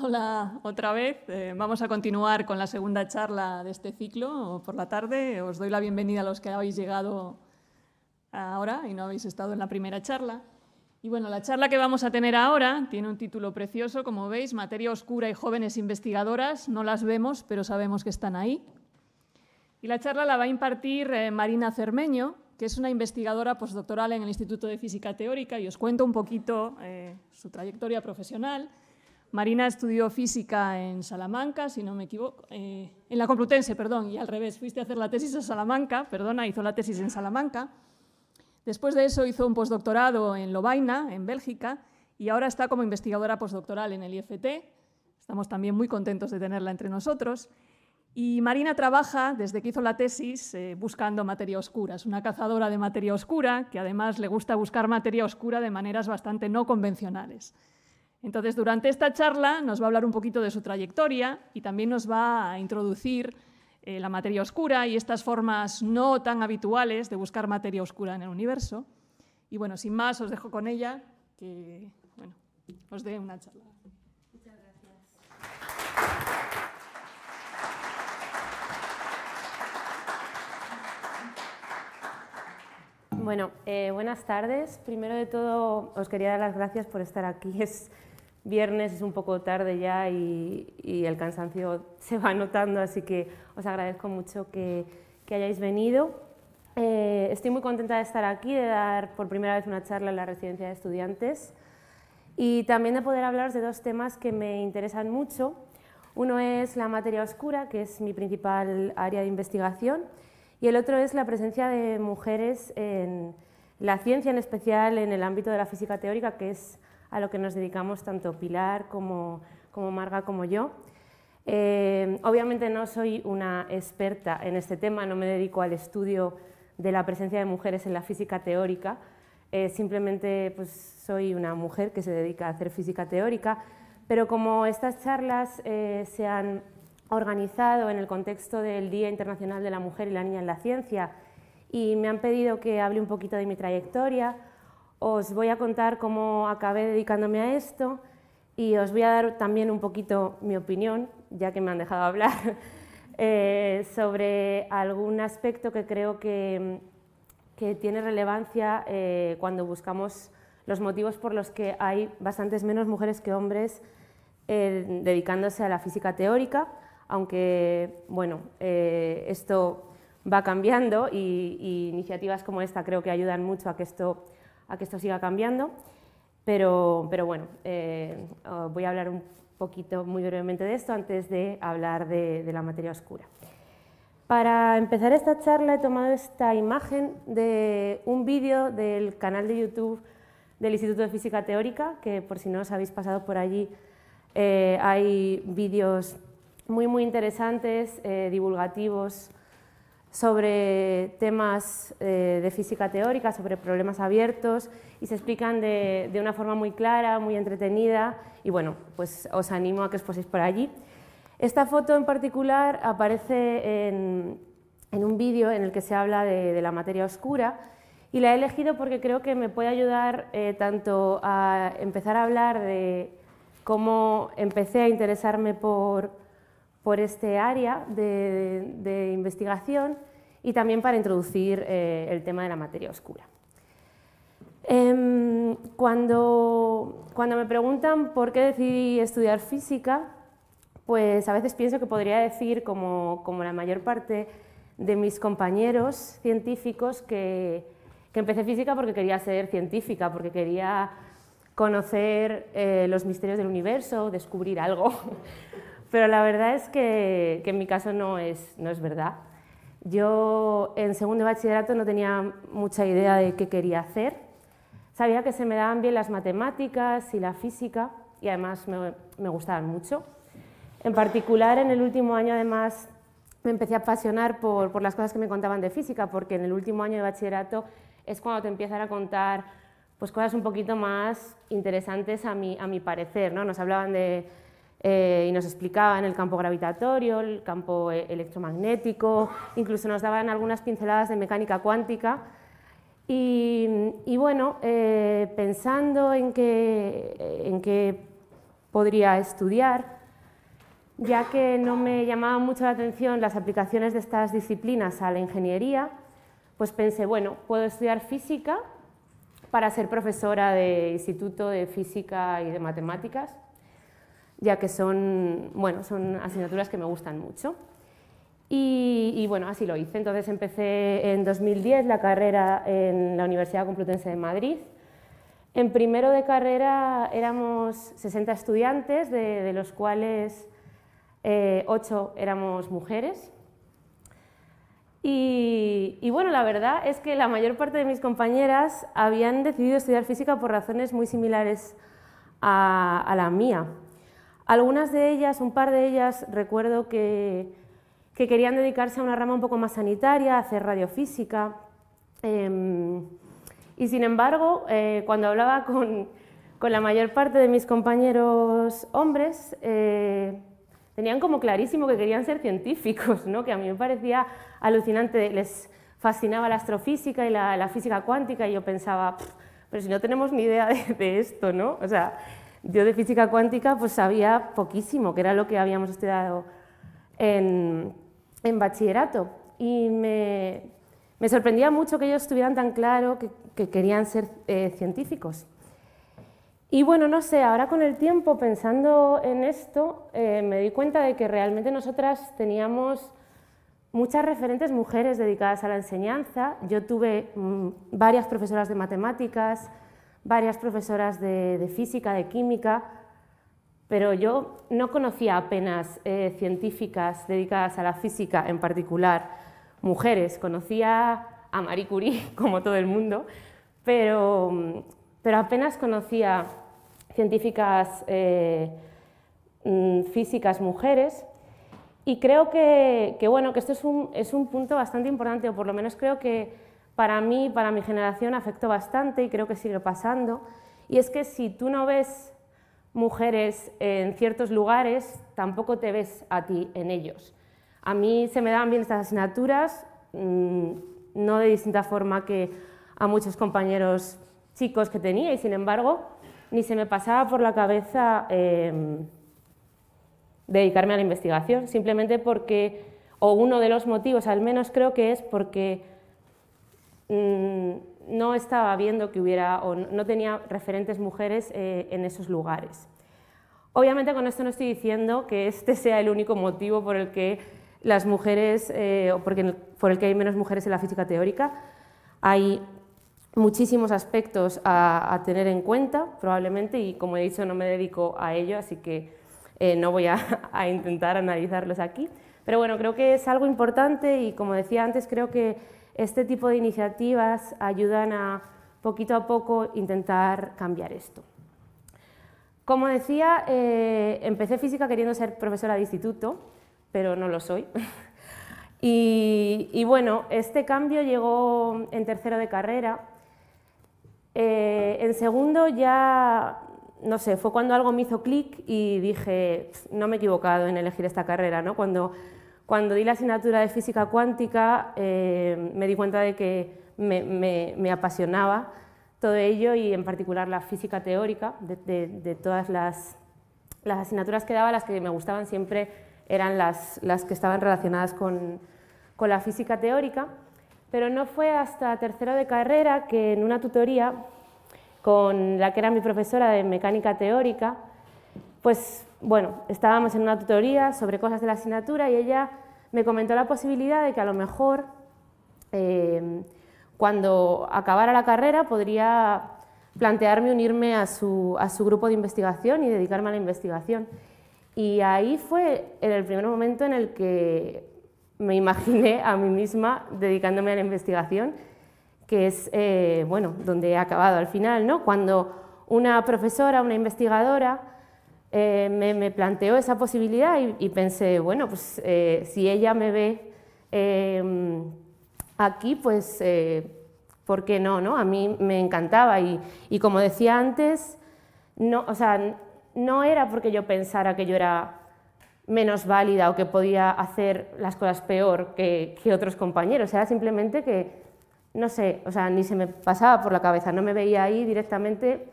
Hola, otra vez. Eh, vamos a continuar con la segunda charla de este ciclo por la tarde. Os doy la bienvenida a los que habéis llegado ahora y no habéis estado en la primera charla. Y bueno, la charla que vamos a tener ahora tiene un título precioso, como veis, Materia Oscura y Jóvenes Investigadoras. No las vemos, pero sabemos que están ahí. Y la charla la va a impartir eh, Marina Cermeño, que es una investigadora postdoctoral en el Instituto de Física Teórica, y os cuento un poquito eh, su trayectoria profesional Marina estudió física en Salamanca, si no me equivoco, eh, en la Complutense, perdón, y al revés, fuiste a hacer la tesis en Salamanca, perdona, hizo la tesis en Salamanca. Después de eso hizo un postdoctorado en Lobaina, en Bélgica, y ahora está como investigadora postdoctoral en el IFT. Estamos también muy contentos de tenerla entre nosotros. Y Marina trabaja desde que hizo la tesis eh, buscando materia oscura. Es una cazadora de materia oscura que además le gusta buscar materia oscura de maneras bastante no convencionales. Entonces, durante esta charla nos va a hablar un poquito de su trayectoria y también nos va a introducir eh, la materia oscura y estas formas no tan habituales de buscar materia oscura en el universo. Y bueno, sin más, os dejo con ella, que bueno, os dé una charla. Muchas gracias. Bueno, eh, buenas tardes. Primero de todo, os quería dar las gracias por estar aquí. Es viernes es un poco tarde ya y, el cansancio se va notando, así que os agradezco mucho que, hayáis venido. Eh, estoy muy contenta de estar aquí, de dar por primera vez una charla en la residencia de estudiantes y también de poder hablaros de dos temas que me interesan mucho. Uno es la materia oscura, que es mi principal área de investigación, y el otro es la presencia de mujeres en la ciencia, en especial en el ámbito de la física teórica, que es a lo que nos dedicamos tanto Pilar como, Marga como yo. Eh, obviamente no soy una experta en este tema, no me dedico al estudio de la presencia de mujeres en la física teórica, eh, simplemente pues, soy una mujer que se dedica a hacer física teórica, pero como estas charlas eh, se han organizado en el contexto del Día Internacional de la Mujer y la Niña en la Ciencia y me han pedido que hable un poquito de mi trayectoria, os voy a contar cómo acabé dedicándome a esto y os voy a dar también un poquito mi opinión, ya que me han dejado hablar, eh, sobre algún aspecto que creo que, que tiene relevancia eh, cuando buscamos los motivos por los que hay bastantes menos mujeres que hombres eh, dedicándose a la física teórica, aunque bueno, esto va cambiando y, iniciativas como esta creo que ayudan mucho a que esto a que esto siga cambiando. Pero, pero bueno, eh, oh, voy a hablar un poquito muy brevemente de esto antes de hablar de, la materia oscura. Para empezar esta charla he tomado esta imagen de un vídeo del canal de YouTube del Instituto de Física Teórica, que por si no os habéis pasado por allí, eh, hay vídeos muy muy interesantes, eh, divulgativos sobre temas eh, de física teórica, sobre problemas abiertos y se explican de, una forma muy clara, muy entretenida y bueno, pues os animo a que os poséis por allí. Esta foto en particular aparece en, un vídeo en el que se habla de, la materia oscura y la he elegido porque creo que me puede ayudar eh, tanto a empezar a hablar de cómo empecé a interesarme por, por este área de, investigación y también para introducir eh, el tema de la materia oscura. Em, cuando, me preguntan por qué decidí estudiar física, pues a veces pienso que podría decir, como, la mayor parte de mis compañeros científicos, que, empecé física porque quería ser científica, porque quería conocer eh, los misterios del universo, descubrir algo, Pero la verdad es que, en mi caso no es, no es verdad. Yo en segundo de bachillerato no tenía mucha idea de qué quería hacer. Sabía que se me daban bien las matemáticas y la física y además me, gustaban mucho. En particular, en el último año además me empecé a apasionar por, por, las cosas que me contaban de física, porque en el último año de bachillerato es cuando te empiezan a contar pues, cosas un poquito más interesantes a mi, a mi parecer. ¿no? Nos hablaban de eh, y nos explicaban el campo gravitatorio, el campo eh, electromagnético, incluso nos daban algunas pinceladas de mecánica cuántica. Y, bueno, eh, pensando en qué, en qué podría estudiar, ya que no me llamaban mucho la atención las aplicaciones de estas disciplinas a la ingeniería, pues pensé, bueno, puedo estudiar física para ser profesora de Instituto de Física y de Matemáticas ya que son, bueno, son asignaturas que me gustan mucho. Y, bueno, así lo hice. Entonces empecé en 2010 la carrera en la Universidad Complutense de Madrid. En primero de carrera éramos 60 estudiantes, de, los cuales eh, 8 éramos mujeres. Y, bueno, la verdad es que la mayor parte de mis compañeras habían decidido estudiar física por razones muy similares a la mía. Algunas de ellas, un par de ellas, recuerdo que, querían dedicarse a una rama un poco más sanitaria, hacer radiofísica. Em, y sin embargo, eh, cuando hablaba con, la mayor parte de mis compañeros hombres, eh, tenían como clarísimo que querían ser científicos, ¿no? que a mí me parecía alucinante. Les fascinaba la astrofísica y la, física cuántica y yo pensaba, pero si no tenemos ni idea de, de, esto, ¿no? O sea, yo de física cuántica pues sabía poquísimo, que era lo que habíamos estudiado en, bachillerato. Y me, me, sorprendía mucho que ellos estuvieran tan claro que, querían ser eh, científicos. Y bueno, no sé, ahora con el tiempo pensando en esto, eh, me di cuenta de que realmente nosotras teníamos muchas referentes mujeres dedicadas a la enseñanza. Yo tuve mm, varias profesoras de matemáticas, varias profesoras de, física, de química, pero yo no conocía apenas eh, científicas dedicadas a la física en particular, mujeres, conocía a Marie Curie, como todo el mundo, pero, apenas conocía científicas eh, mm, físicas mujeres. Y creo que, bueno, que esto un, es un punto bastante importante, o por lo menos creo que para mí, para mi generación, afectó bastante y creo que sigue pasando. Y es que si tú no ves mujeres en ciertos lugares, tampoco te ves a ti en ellos. A mí se me daban bien estas asignaturas, mm, no de distinta forma que a muchos compañeros chicos que tenía, y sin embargo, ni se me pasaba por la cabeza em, dedicarme a la investigación, simplemente porque, o uno de los motivos al menos creo que es porque Mm, no estaba viendo que hubiera o no tenía referentes mujeres eh, en esos lugares. Obviamente con esto no estoy diciendo que este sea el único motivo por el que las mujeres, eh, o por el que hay menos mujeres en la física teórica, hay muchísimos aspectos a, tener en cuenta, probablemente, y como he dicho, no me dedico a ello, así que eh, no voy a, intentar analizarlos aquí. Pero bueno, creo que es algo importante y, como decía antes, creo que este tipo de iniciativas ayudan a poquito a poco intentar cambiar esto. Como decía, eh, empecé física queriendo ser profesora de instituto, pero no lo soy. y, bueno, este cambio llegó en tercero de carrera. Eh, en segundo ya, no sé, fue cuando algo me hizo clic y dije, no me he equivocado en elegir esta carrera, ¿no? Cuando cuando di la asignatura de física cuántica eh, me di cuenta de que me, apasionaba todo ello y en particular la física teórica de, todas las, las, asignaturas que daba, las que me gustaban siempre eran las, las que estaban relacionadas con, con la física teórica, pero no fue hasta tercero de carrera que en una tutoría con la que era mi profesora de mecánica teórica, pues bueno, estábamos en una tutoría sobre cosas de la asignatura y ella me comentó la posibilidad de que a lo mejor eh, cuando acabara la carrera podría plantearme unirme a su, a su, grupo de investigación y dedicarme a la investigación. Y ahí fue en el primer momento en el que me imaginé a mí misma dedicándome a la investigación, que es eh, bueno, donde he acabado al final, ¿no? cuando una profesora, una investigadora, eh, me, planteó esa posibilidad y, pensé, bueno, pues eh, si ella me ve em, aquí, pues, eh, ¿por qué no, no? A mí me encantaba y, como decía antes, no, no era porque yo pensara que yo era menos válida o que podía hacer las cosas peor que, que otros compañeros, era simplemente que, no sé, o sea, ni se me pasaba por la cabeza, no me veía ahí directamente,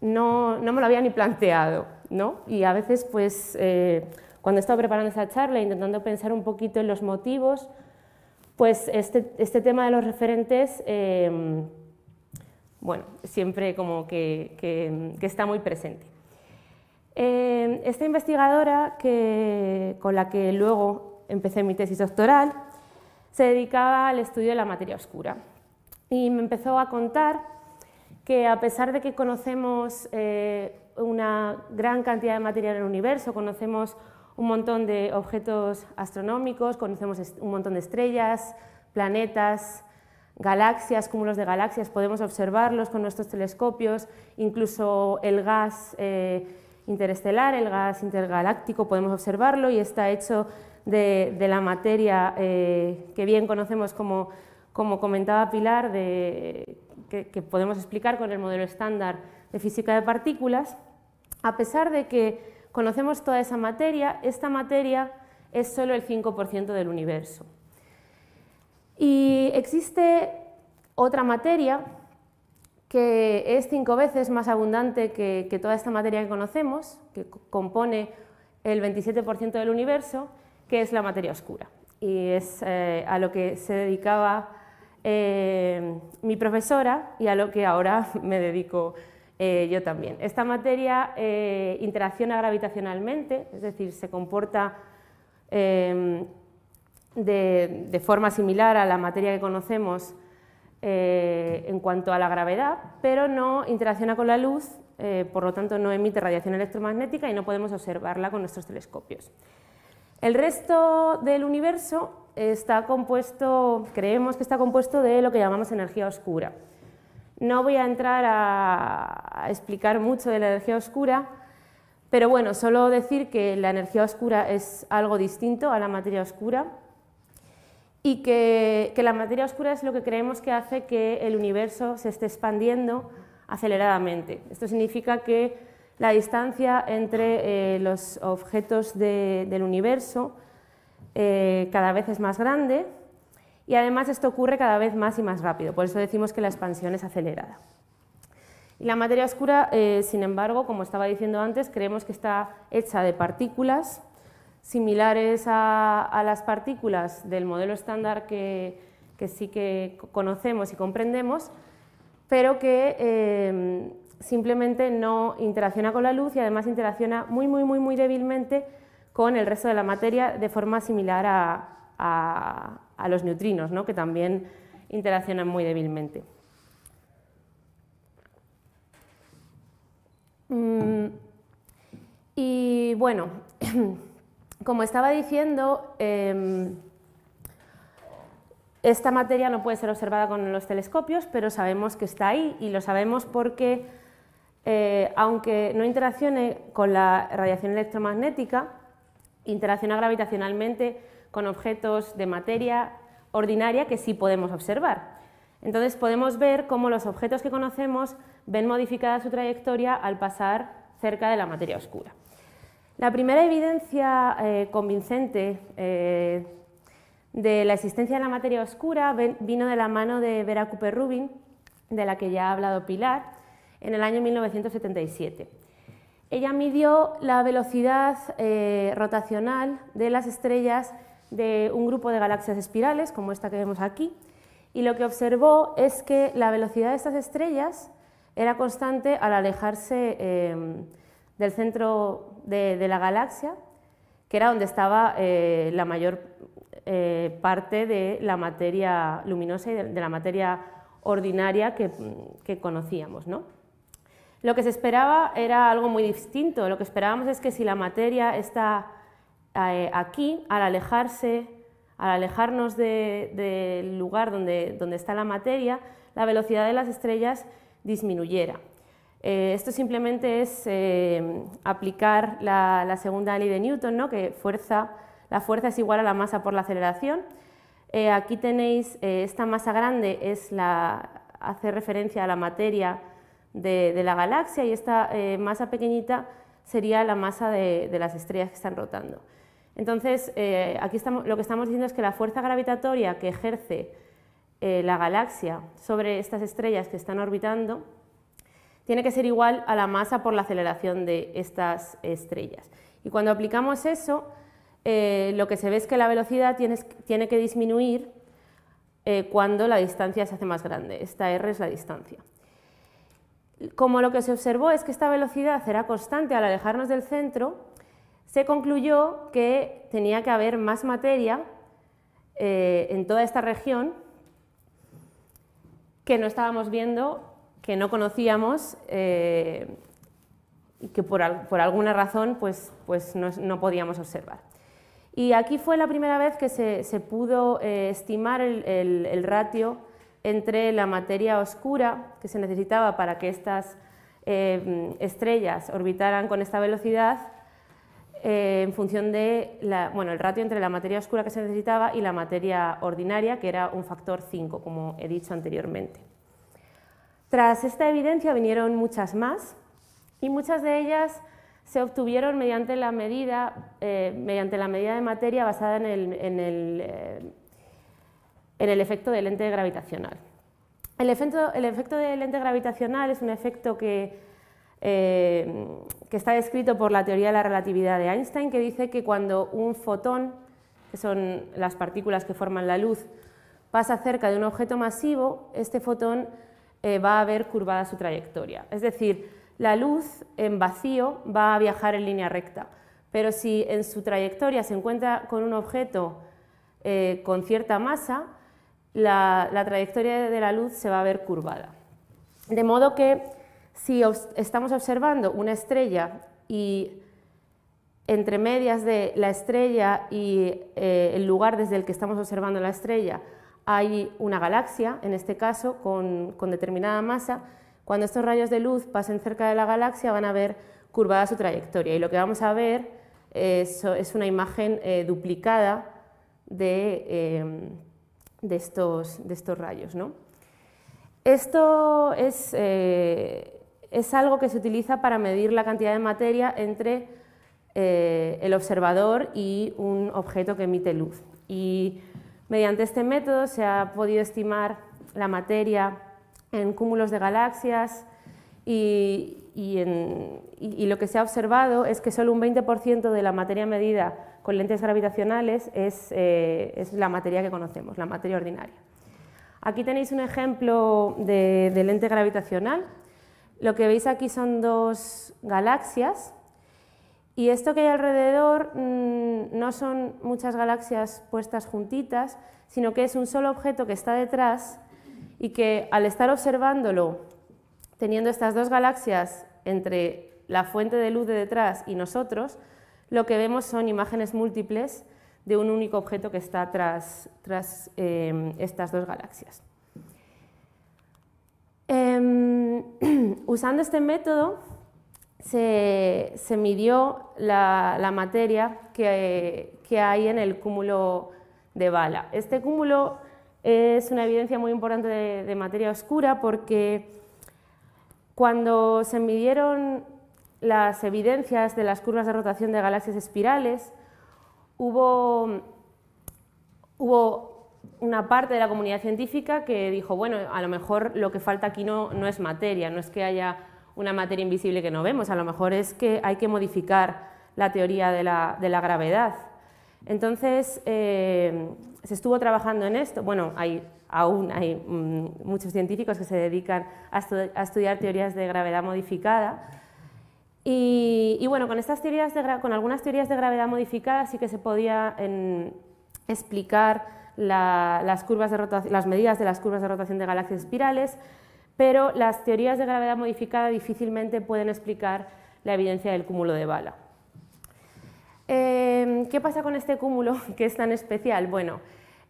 no me lo había ni planteado. ¿no? Y a veces, pues, eh, cuando estaba preparando esa charla, intentando pensar un poquito en los motivos, pues este, este tema de los referentes, em, bueno, siempre como que, está muy presente. Em, esta investigadora que, con la que luego empecé mi tesis doctoral se dedicaba al estudio de la materia oscura y me empezó a contar que a pesar de que conocemos eh, una gran cantidad de material en el universo, conocemos un montón de objetos astronómicos, conocemos un montón de estrellas, planetas, galaxias, cúmulos de galaxias, podemos observarlos con nuestros telescopios, incluso el gas eh, interestelar, el gas intergaláctico, podemos observarlo y está hecho de, la materia eh, que bien conocemos como, comentaba Pilar, que podemos explicar con el modelo estándar de física de partículas. A pesar de que conocemos toda esa materia, esta materia es solo el 5% del universo. Y existe otra materia que es cinco veces más abundante que, toda esta materia que conocemos, que compone el 27% del universo, que es la materia oscura. Y es eh, a lo que se dedicaba eh, mi profesora y a lo que ahora me dedico eh, yo también. Esta materia eh, interacciona gravitacionalmente, es decir, se comporta em, de, de, forma similar a la materia que conocemos eh, en cuanto a la gravedad, pero no interacciona con la luz, por lo tanto no emite radiación electromagnética y no podemos observarla con nuestros telescopios. El resto del universo está compuesto, creemos que está compuesto de lo que llamamos energía oscura. No voy a entrar a, explicar mucho de la energía oscura, pero bueno, solo decir que la energía oscura es algo distinto a la materia oscura y que, la materia oscura es lo que creemos que hace que el universo se esté expandiendo aceleradamente. Esto significa que la distancia entre eh, los objetos del universo eh, cada vez es más grande y además esto ocurre cada vez más y más rápido, por eso decimos que la expansión es acelerada. Y la materia oscura, eh, sin embargo, como estaba diciendo antes, creemos que está hecha de partículas similares a, las partículas del modelo estándar que, sí que conocemos y comprendemos, pero que eh, simplemente no interacciona con la luz y además interacciona muy, muy, muy, muy débilmente con el resto de la materia de forma similar a, a, a los neutrinos, ¿no? que también interaccionan muy débilmente. Mm, y bueno, como estaba diciendo, em, esta materia no puede ser observada con los telescopios, pero sabemos que está ahí y lo sabemos porque, eh, aunque no interaccione con la radiación electromagnética, interacciona gravitacionalmente con objetos de materia ordinaria que sí podemos observar. Entonces podemos ver cómo los objetos que conocemos ven modificada su trayectoria al pasar cerca de la materia oscura. La primera evidencia eh, convincente eh, de la existencia de la materia oscura vino de la mano de Vera Cooper Rubin, de la que ya ha hablado Pilar, en el año 1977. Ella midió la velocidad eh, rotacional de las estrellas de un grupo de galaxias espirales, como esta que vemos aquí, y lo que observó es que la velocidad de estas estrellas era constante al alejarse em, del centro de, la galaxia, que era donde estaba eh, la mayor eh, parte de la materia luminosa y de, la materia ordinaria que, que conocíamos. ¿no? Lo que se esperaba era algo muy distinto. Lo que esperábamos es que si la materia está eh, aquí, al alejarse, al alejarnos del lugar donde, está la materia, la velocidad de las estrellas disminuyera. Eh, esto simplemente es eh, aplicar la, segunda ley de Newton, que fuerza, la fuerza es igual a la masa por la aceleración. aquí tenéis esta masa grande, es la, hace referencia a la materia de, la galaxia y esta masa pequeñita sería la masa de las estrellas que están rotando. Entonces, eh, aquí lo que estamos diciendo es que la fuerza gravitatoria que ejerce eh, la galaxia sobre estas estrellas que están orbitando tiene que ser igual a la masa por la aceleración de estas estrellas. Y cuando aplicamos eso, eh, lo que se ve es que la velocidad tiene que disminuir cuando la distancia se hace más grande. Esta r es la distancia. Como lo que se observó es que esta velocidad será constante al alejarnos del centro, se concluyó que tenía que haber más materia eh, en toda esta región que no estábamos viendo, que no conocíamos eh, y que por, alguna razón pues, pues no, podíamos observar. Y aquí fue la primera vez que se, pudo eh, estimar el, ratio entre la materia oscura que se necesitaba para que estas estrellas orbitaran con esta velocidad eh, en función de la, bueno, el ratio entre la materia oscura que se necesitaba y la materia ordinaria, que era un factor 5, como he dicho anteriormente. Tras esta evidencia vinieron muchas más y muchas de ellas se obtuvieron mediante la medida, eh, mediante la medida de materia basada en el, en, el, eh, efecto del lente gravitacional. El efecto, el efecto del lente gravitacional es un efecto que eh, que está descrito por la teoría de la relatividad de Einstein, que dice que cuando un fotón, que son las partículas que forman la luz, pasa cerca de un objeto masivo, este fotón eh, va a ver curvada su trayectoria. Es decir, la luz en vacío va a viajar en línea recta, pero si en su trayectoria se encuentra con un objeto eh, con cierta masa, la, trayectoria de la luz se va a ver curvada. De modo que si estamos observando una estrella y entre medias de la estrella y eh, el lugar desde el que estamos observando la estrella hay una galaxia, en este caso con, determinada masa, cuando estos rayos de luz pasen cerca de la galaxia van a ver curvada su trayectoria y lo que vamos a ver eh, es, una imagen eh, duplicada de, estos, rayos. Esto es, es algo que se utiliza para medir la cantidad de materia entre eh, el observador y un objeto que emite luz. Y mediante este método se ha podido estimar la materia en cúmulos de galaxias y, lo que se ha observado es que solo un 20% de la materia medida con lentes gravitacionales eh, es, la materia que conocemos, la materia ordinaria. Aquí tenéis un ejemplo de lente gravitacional lo que veis aquí son dos galaxias y esto que hay alrededor mm, no son muchas galaxias puestas juntitas, sino que es un solo objeto que está detrás y que al estar observándolo, teniendo estas dos galaxias entre la fuente de luz de detrás y nosotros, lo que vemos son imágenes múltiples de un único objeto que está tras, tras eh, estas dos galaxias. Em, usando este método se, midió la, materia que, hay en el cúmulo de bala. Este cúmulo es una evidencia muy importante de, de materia oscura porque cuando se midieron las evidencias de las curvas de rotación de galaxias espirales, hubo, hubo una parte de la comunidad científica que dijo, bueno, a lo mejor lo que falta aquí no, no es materia, no es que haya una materia invisible que no vemos, a lo mejor es que hay que modificar la teoría de la, de la gravedad. Entonces, eh, se estuvo trabajando en esto, bueno, hay, aún hay mm, muchos científicos que se dedican a, estudiar teorías de gravedad modificada. Y, bueno, con, estas teorías con algunas teorías de gravedad modificada sí que se podía explicar las, curvas las medidas de las curvas de rotación de galaxias espirales, pero las teorías de gravedad modificada difícilmente pueden explicar la evidencia del cúmulo de bala. Em, ¿Qué pasa con este cúmulo que es tan especial? Bueno,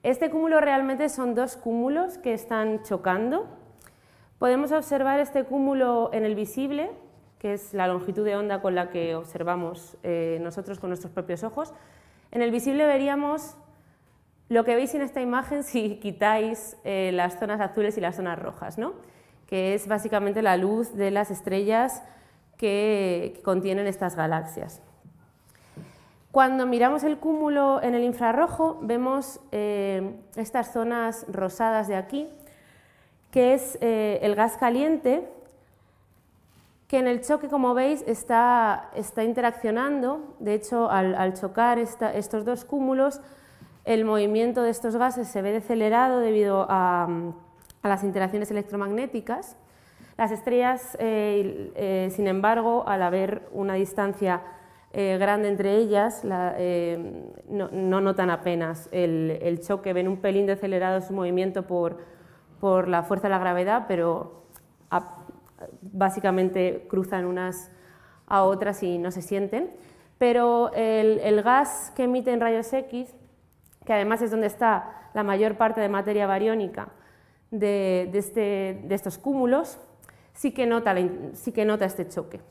este cúmulo realmente son dos cúmulos que están chocando. Podemos observar este cúmulo en el visible, que es la longitud de onda con la que observamos eh, nosotros con nuestros propios ojos. En el visible veríamos lo que veis en esta imagen si quitáis eh, las zonas azules y las zonas rojas, que es básicamente la luz de las estrellas que, contienen estas galaxias. Cuando miramos el cúmulo en el infrarrojo vemos eh, estas zonas rosadas de aquí, que es eh, el gas caliente, que en el choque, como veis, está, interaccionando. De hecho, al, chocar estos dos cúmulos, el movimiento de estos gases se ve decelerado debido a, las interacciones electromagnéticas. Las estrellas, eh, eh, sin embargo, al haber una distancia eh, grande entre ellas, no, notan apenas el, choque, ven un pelín decelerado su movimiento por, la fuerza de la gravedad, pero básicamente cruzan unas a otras y no se sienten. Pero el, el gas que emiten rayos X que además es donde está la mayor parte de materia bariónica de, este, estos cúmulos, sí que, nota este choque.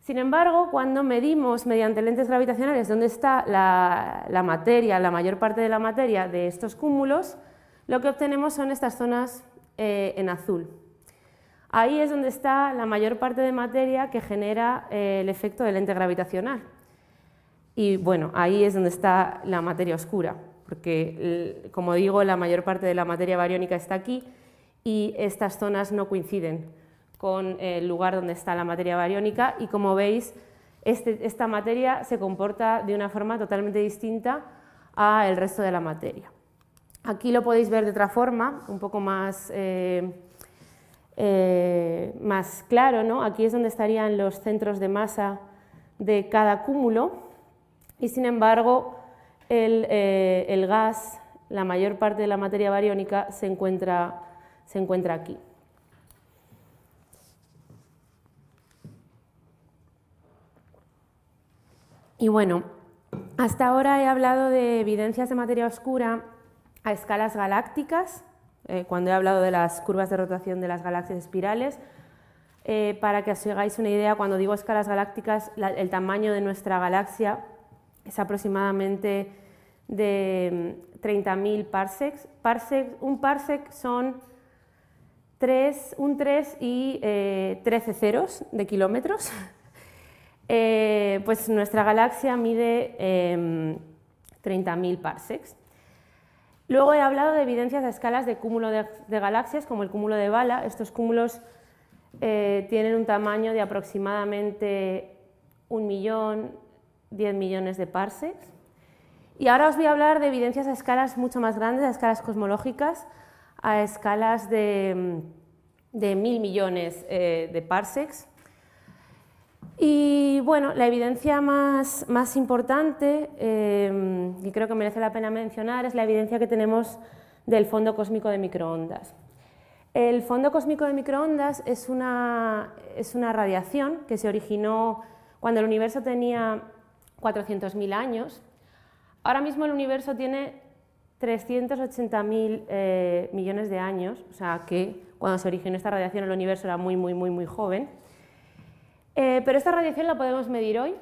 Sin embargo, cuando medimos mediante lentes gravitacionales dónde está la, materia, la mayor parte de la materia de estos cúmulos, lo que obtenemos son estas zonas eh, en azul. Ahí es donde está la mayor parte de materia que genera eh, el efecto del lente gravitacional. Y bueno, ahí es donde está la materia oscura, porque como digo, la mayor parte de la materia bariónica está aquí y estas zonas no coinciden con el lugar donde está la materia bariónica y como veis, este, esta materia se comporta de una forma totalmente distinta al resto de la materia. Aquí lo podéis ver de otra forma, un poco más, eh, eh, más claro. ¿no? Aquí es donde estarían los centros de masa de cada cúmulo y sin embargo eh, el, gas, la mayor parte de la materia bariónica se encuentra, se encuentra aquí. Y bueno, hasta ahora he hablado de evidencias de materia oscura a escalas galácticas, eh, cuando he hablado de las curvas de rotación de las galaxias espirales. Eh, para que os hagáis una idea, cuando digo escalas galácticas, el tamaño de nuestra galaxia es aproximadamente de 30.000 mm, parsecs. un parsec son 3, un 3 y 13 eh, ceros de kilómetros. Eh, pues nuestra galaxia mide 30.000 em, parsecs. Luego he hablado de evidencias a escalas de cúmulo de, de galaxias, como el cúmulo de Bala. Estos cúmulos eh, tienen un tamaño de aproximadamente un millón, 10 millones de parsecs. Y ahora os voy a hablar de evidencias a escalas mucho más grandes, a escalas cosmológicas, a escalas de, mm, de mil millones eh, de parsecs. Y bueno, la evidencia más, importante, em, y creo que merece la pena mencionar, es la evidencia que tenemos del fondo cósmico de microondas. El fondo cósmico de microondas es una, es una radiación que se originó cuando el universo tenía 400.000 años. Ahora mismo el universo tiene 380.000 eh, millones de años, o sea que cuando se originó esta radiación el universo era muy, muy, muy, muy joven. Eh, pero esta radiación la podemos medir hoy.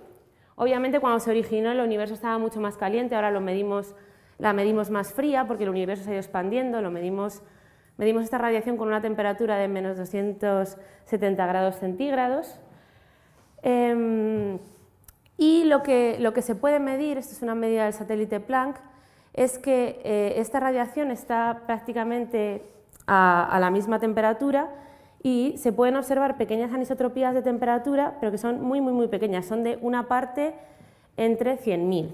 Obviamente cuando se originó el universo estaba mucho más caliente, ahora lo medimos, la medimos más fría porque el universo se ha ido expandiendo, lo medimos, medimos esta radiación con una temperatura de menos 270 grados centígrados. Em, y lo que, lo que se puede medir, esto es una medida del satélite Planck, es que eh, esta radiación está prácticamente a, a, la misma temperatura y se pueden observar pequeñas anisotropías de temperatura, pero que son muy, muy, muy pequeñas, son de una parte entre 100.000.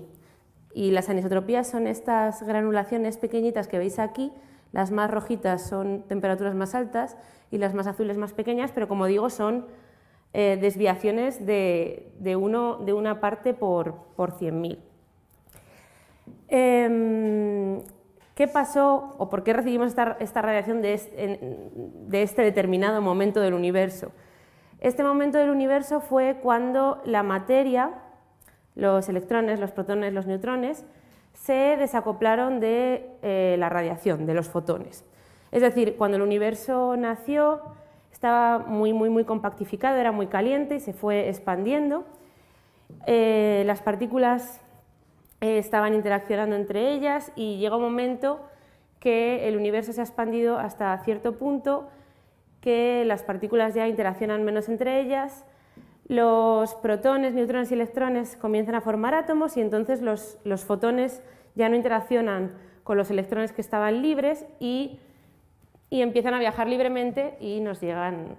Y las anisotropías son estas granulaciones pequeñitas que veis aquí, las más rojitas son temperaturas más altas y las más azules más pequeñas, pero como digo, son eh, desviaciones de, de, uno, de, una parte por, por 100.000. Em, ¿Qué pasó o por qué recibimos esta, radiación de este, determinado momento del universo? Este momento del universo fue cuando la materia, los electrones, los protones, los neutrones, se desacoplaron de eh, la radiación, de los fotones. Es decir, cuando el universo nació, estaba muy, muy, muy compactificado, era muy caliente y se fue expandiendo. Eh, las partículas eh, estaban interaccionando entre ellas y llega un momento que el universo se ha expandido hasta cierto punto que las partículas ya interaccionan menos entre ellas, los protones, neutrones y electrones comienzan a formar átomos y entonces los, los fotones ya no interaccionan con los electrones que estaban libres y y empiezan a viajar libremente y nos llegan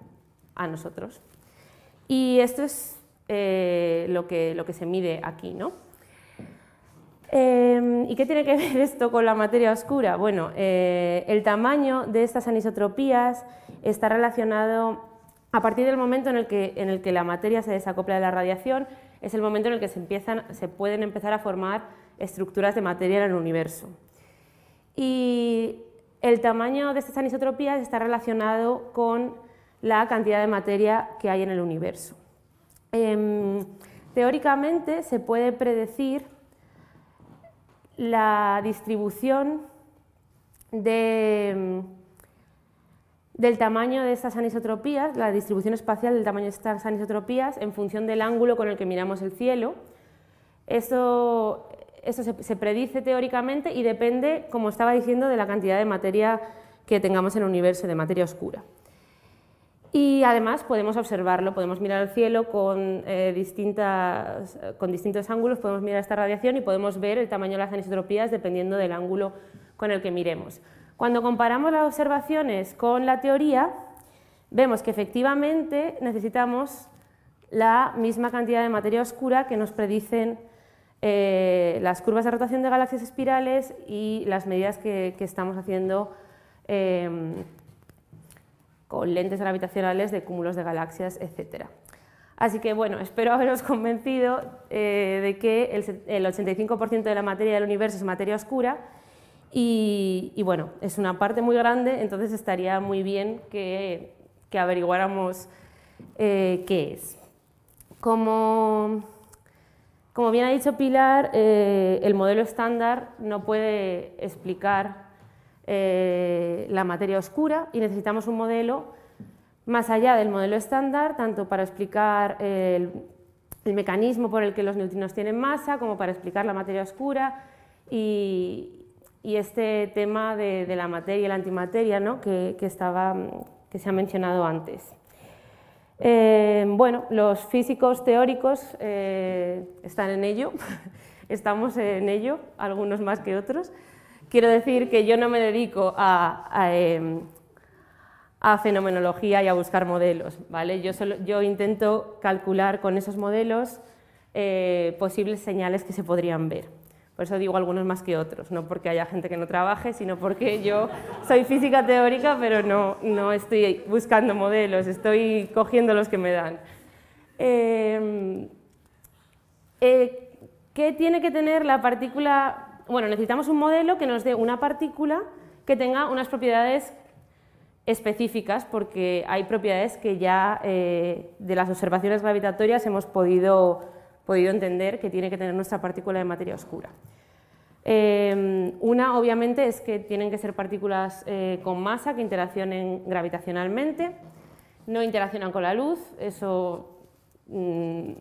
a nosotros. Y esto es eh, lo, que, lo que se mide aquí. ¿no? Em, ¿Y qué tiene que ver esto con la materia oscura? Bueno, eh, el tamaño de estas anisotropías está relacionado a partir del momento en el, que, en el que la materia se desacopla de la radiación, es el momento en el que se, empiezan, se pueden empezar a formar estructuras de materia en el universo. Y el tamaño de estas anisotropías está relacionado con la cantidad de materia que hay en el universo. Em, teóricamente se puede predecir la distribución del tamaño de estas anisotropías, la distribución espacial del tamaño de estas anisotropías en función del ángulo con el que miramos el cielo. Eso eso se, predice teóricamente y depende, como estaba diciendo, de la cantidad de materia que tengamos en el universo, de materia oscura. Y además podemos observarlo, podemos mirar al cielo con, eh, con distintos ángulos, podemos mirar esta radiación y podemos ver el tamaño de las anisotropías dependiendo del ángulo con el que miremos. Cuando comparamos las observaciones con la teoría, vemos que efectivamente necesitamos la misma cantidad de materia oscura que nos predicen eh, las curvas de rotación de galaxias espirales y las medidas que, estamos haciendo em, con lentes gravitacionales de cúmulos de galaxias, etc. Así que bueno, espero haberos convencido eh, de que el, 85% de la materia del universo es materia oscura y, bueno, es una parte muy grande, entonces estaría muy bien que, averiguáramos eh, qué es. Como como bien ha dicho Pilar, eh, el modelo estándar no puede explicar eh, la materia oscura y necesitamos un modelo más allá del modelo estándar, tanto para explicar el, mecanismo por el que los neutrinos tienen masa, como para explicar la materia oscura y, este tema de, la materia y la antimateria que se ha mencionado antes. Eh, bueno, los físicos teóricos eh, están en ello, estamos en ello, algunos más que otros. Quiero decir que yo no me dedico a, a em, fenomenología y a buscar modelos, ¿vale? Yo, solo, yo intento calcular con esos modelos eh, posibles señales que se podrían ver. Por eso digo algunos más que otros, no porque haya gente que no trabaje, sino porque yo soy física teórica, pero no, no estoy buscando modelos, estoy cogiendo los que me dan. Em, eh, ¿Qué tiene que tener la partícula? Bueno, necesitamos un modelo que nos dé una partícula que tenga unas propiedades específicas porque hay propiedades que ya eh, de las observaciones gravitatorias hemos podido podido entender que tiene que tener nuestra partícula de materia oscura. Eh, una, obviamente, es que tienen que ser partículas eh, con masa que interaccionen gravitacionalmente, no interaccionan con la luz, eso mm,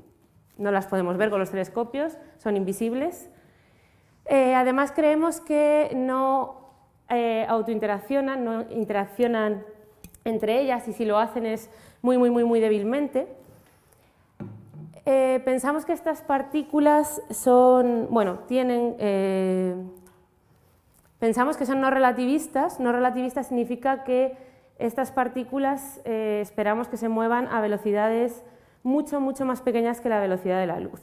no las podemos ver con los telescopios, son invisibles. Eh, además, creemos que no autointeraccionan, no interaccionan entre ellas y si lo hacen es muy, muy, muy, muy débilmente. Eh, pensamos que estas partículas son, bueno, tienen, eh, pensamos que son no relativistas. No relativistas significa que estas partículas eh, esperamos que se muevan a velocidades mucho, mucho más pequeñas que la velocidad de la luz.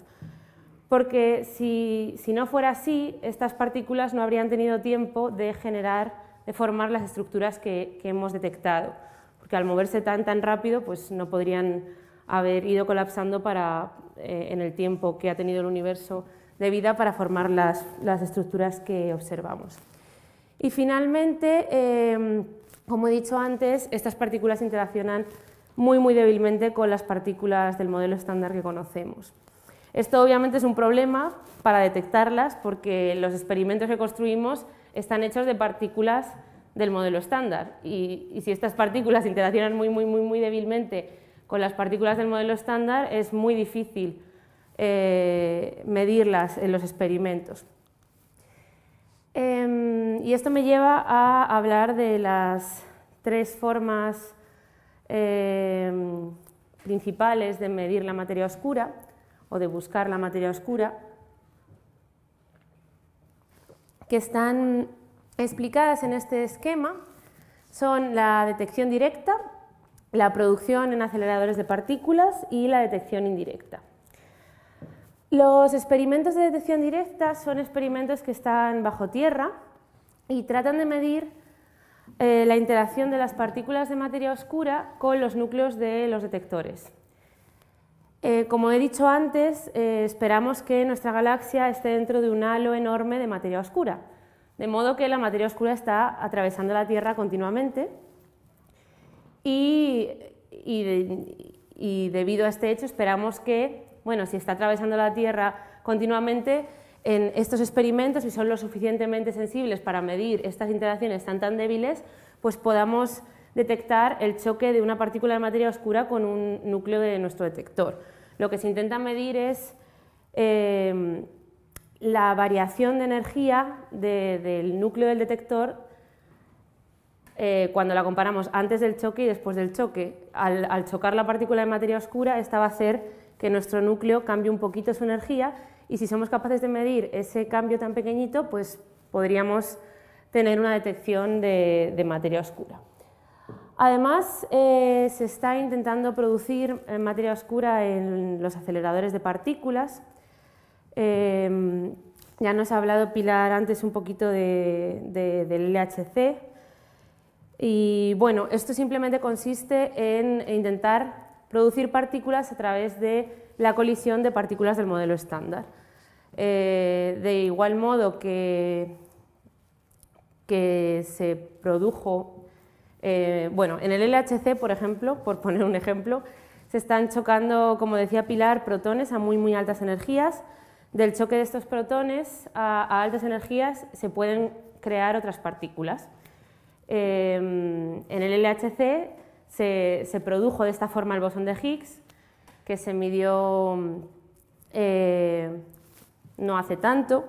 Porque si, si, no fuera así, estas partículas no habrían tenido tiempo de generar, de formar las estructuras que, que hemos detectado. Porque al moverse tan, tan rápido, pues no podrían haber ido colapsando para, eh, en el tiempo que ha tenido el universo de vida para formar las, las estructuras que observamos. Y finalmente, em, como he dicho antes, estas partículas interaccionan muy, muy débilmente con las partículas del modelo estándar que conocemos. Esto obviamente es un problema para detectarlas porque los experimentos que construimos están hechos de partículas del modelo estándar y, si estas partículas interaccionan muy, muy, muy débilmente con las partículas del modelo estándar es muy difícil eh, medirlas en los experimentos. Em, y esto me lleva a hablar de las tres formas em, principales de medir la materia oscura o de buscar la materia oscura, que están explicadas en este esquema son la detección directa, la producción en aceleradores de partículas y la detección indirecta. Los experimentos de detección directa son experimentos que están bajo tierra y tratan de medir eh, la interacción de las partículas de materia oscura con los núcleos de los detectores. Eh, como he dicho antes, eh, esperamos que nuestra galaxia esté dentro de un halo enorme de materia oscura, de modo que la materia oscura está atravesando la Tierra continuamente y, debido a este hecho esperamos que, bueno, si está atravesando la Tierra continuamente, en estos experimentos, si son lo suficientemente sensibles para medir estas interacciones tan tan débiles, pues podamos detectar el choque de una partícula de materia oscura con un núcleo de nuestro detector. Lo que se intenta medir es eh, la variación de energía del núcleo del detector eh, cuando la comparamos antes del choque y después del choque. Al, chocar la partícula de materia oscura, esta va a hacer que nuestro núcleo cambie un poquito su energía y si somos capaces de medir ese cambio tan pequeñito, pues podríamos tener una detección de, materia oscura. Además, eh, se está intentando producir eh, materia oscura en los aceleradores de partículas. ya nos ha hablado Pilar antes un poquito del LHC, y bueno, esto simplemente consiste en intentar producir partículas a través de la colisión de partículas del modelo estándar. Eh, de igual modo que, se produjo, eh, bueno, en el LHC, por ejemplo, por poner un ejemplo, se están chocando, como decía Pilar, protones a muy, muy altas energías. Del choque de estos protones a altas energías se pueden crear otras partículas. Em, en el LHC se, produjo de esta forma el bosón de Higgs, que se midió mm, eh, no hace tanto,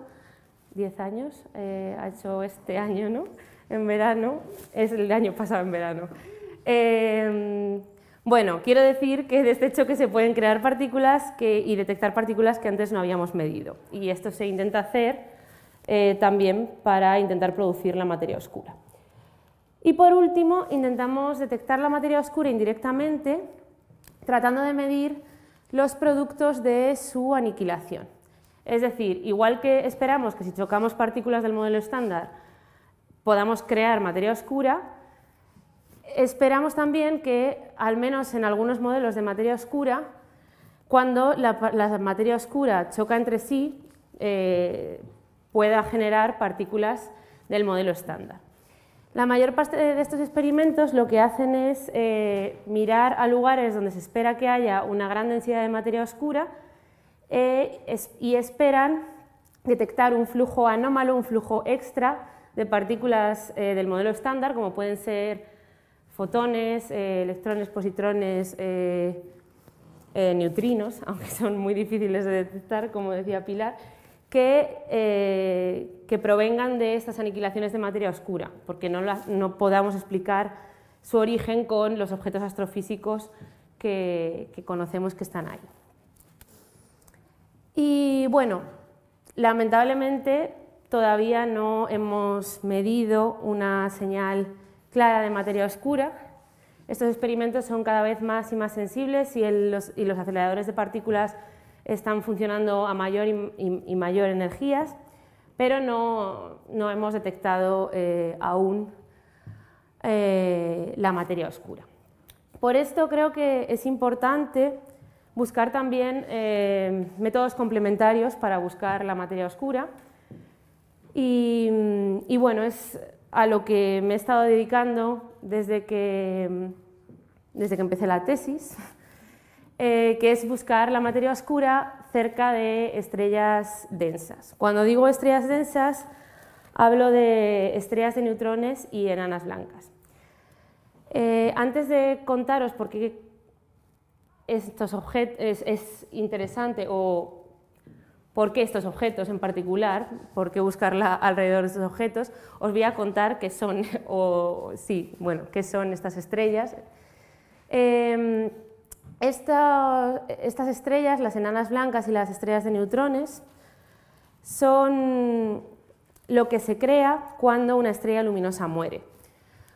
10 años, eh, ha hecho este año, ¿no? En verano, es el año pasado en verano. Em, bueno, quiero decir que de este choque se pueden crear partículas y detectar partículas que antes no habíamos medido. Y esto se intenta hacer eh, también para intentar producir la materia oscura. Y por último, intentamos detectar la materia oscura indirectamente tratando de medir los productos de su aniquilación. Es decir, igual que esperamos que si chocamos partículas del modelo estándar podamos crear materia oscura, esperamos también que, al menos en algunos modelos de materia oscura, cuando la, materia oscura choca entre sí, eh, pueda generar partículas del modelo estándar. La mayor parte de estos experimentos lo que hacen es eh, mirar a lugares donde se espera que haya una gran densidad de materia oscura eh, y esperan detectar un flujo anómalo, un flujo extra de partículas eh, del modelo estándar, como pueden ser fotones, electrones, positrones, neutrinos, aunque son muy difíciles de detectar, como decía Pilar, que, que provengan de estas aniquilaciones de materia oscura, porque no, no podamos explicar su origen con los objetos astrofísicos que, conocemos que están ahí. Y bueno, lamentablemente todavía no hemos medido una señal clara de materia oscura. Estos experimentos son cada vez más y más sensibles y, los, aceleradores de partículas están funcionando a mayor y, y mayor energías pero no, hemos detectado eh, aún eh, la materia oscura. Por esto creo que es importante buscar también eh, métodos complementarios para buscar la materia oscura. Y, bueno, es a lo que me he estado dedicando desde desde que empecé la tesis. Eh, que es buscar la materia oscura cerca de estrellas densas. Cuando digo estrellas densas, hablo de estrellas de neutrones y enanas blancas. Eh, antes de contaros por qué estos objetos es, interesante o por qué estos objetos en particular, por qué buscarla alrededor de estos objetos, os voy a contar que son, o sí, bueno, qué son estas estrellas. Em, estas estrellas, las enanas blancas y las estrellas de neutrones, son lo que se crea cuando una estrella luminosa muere.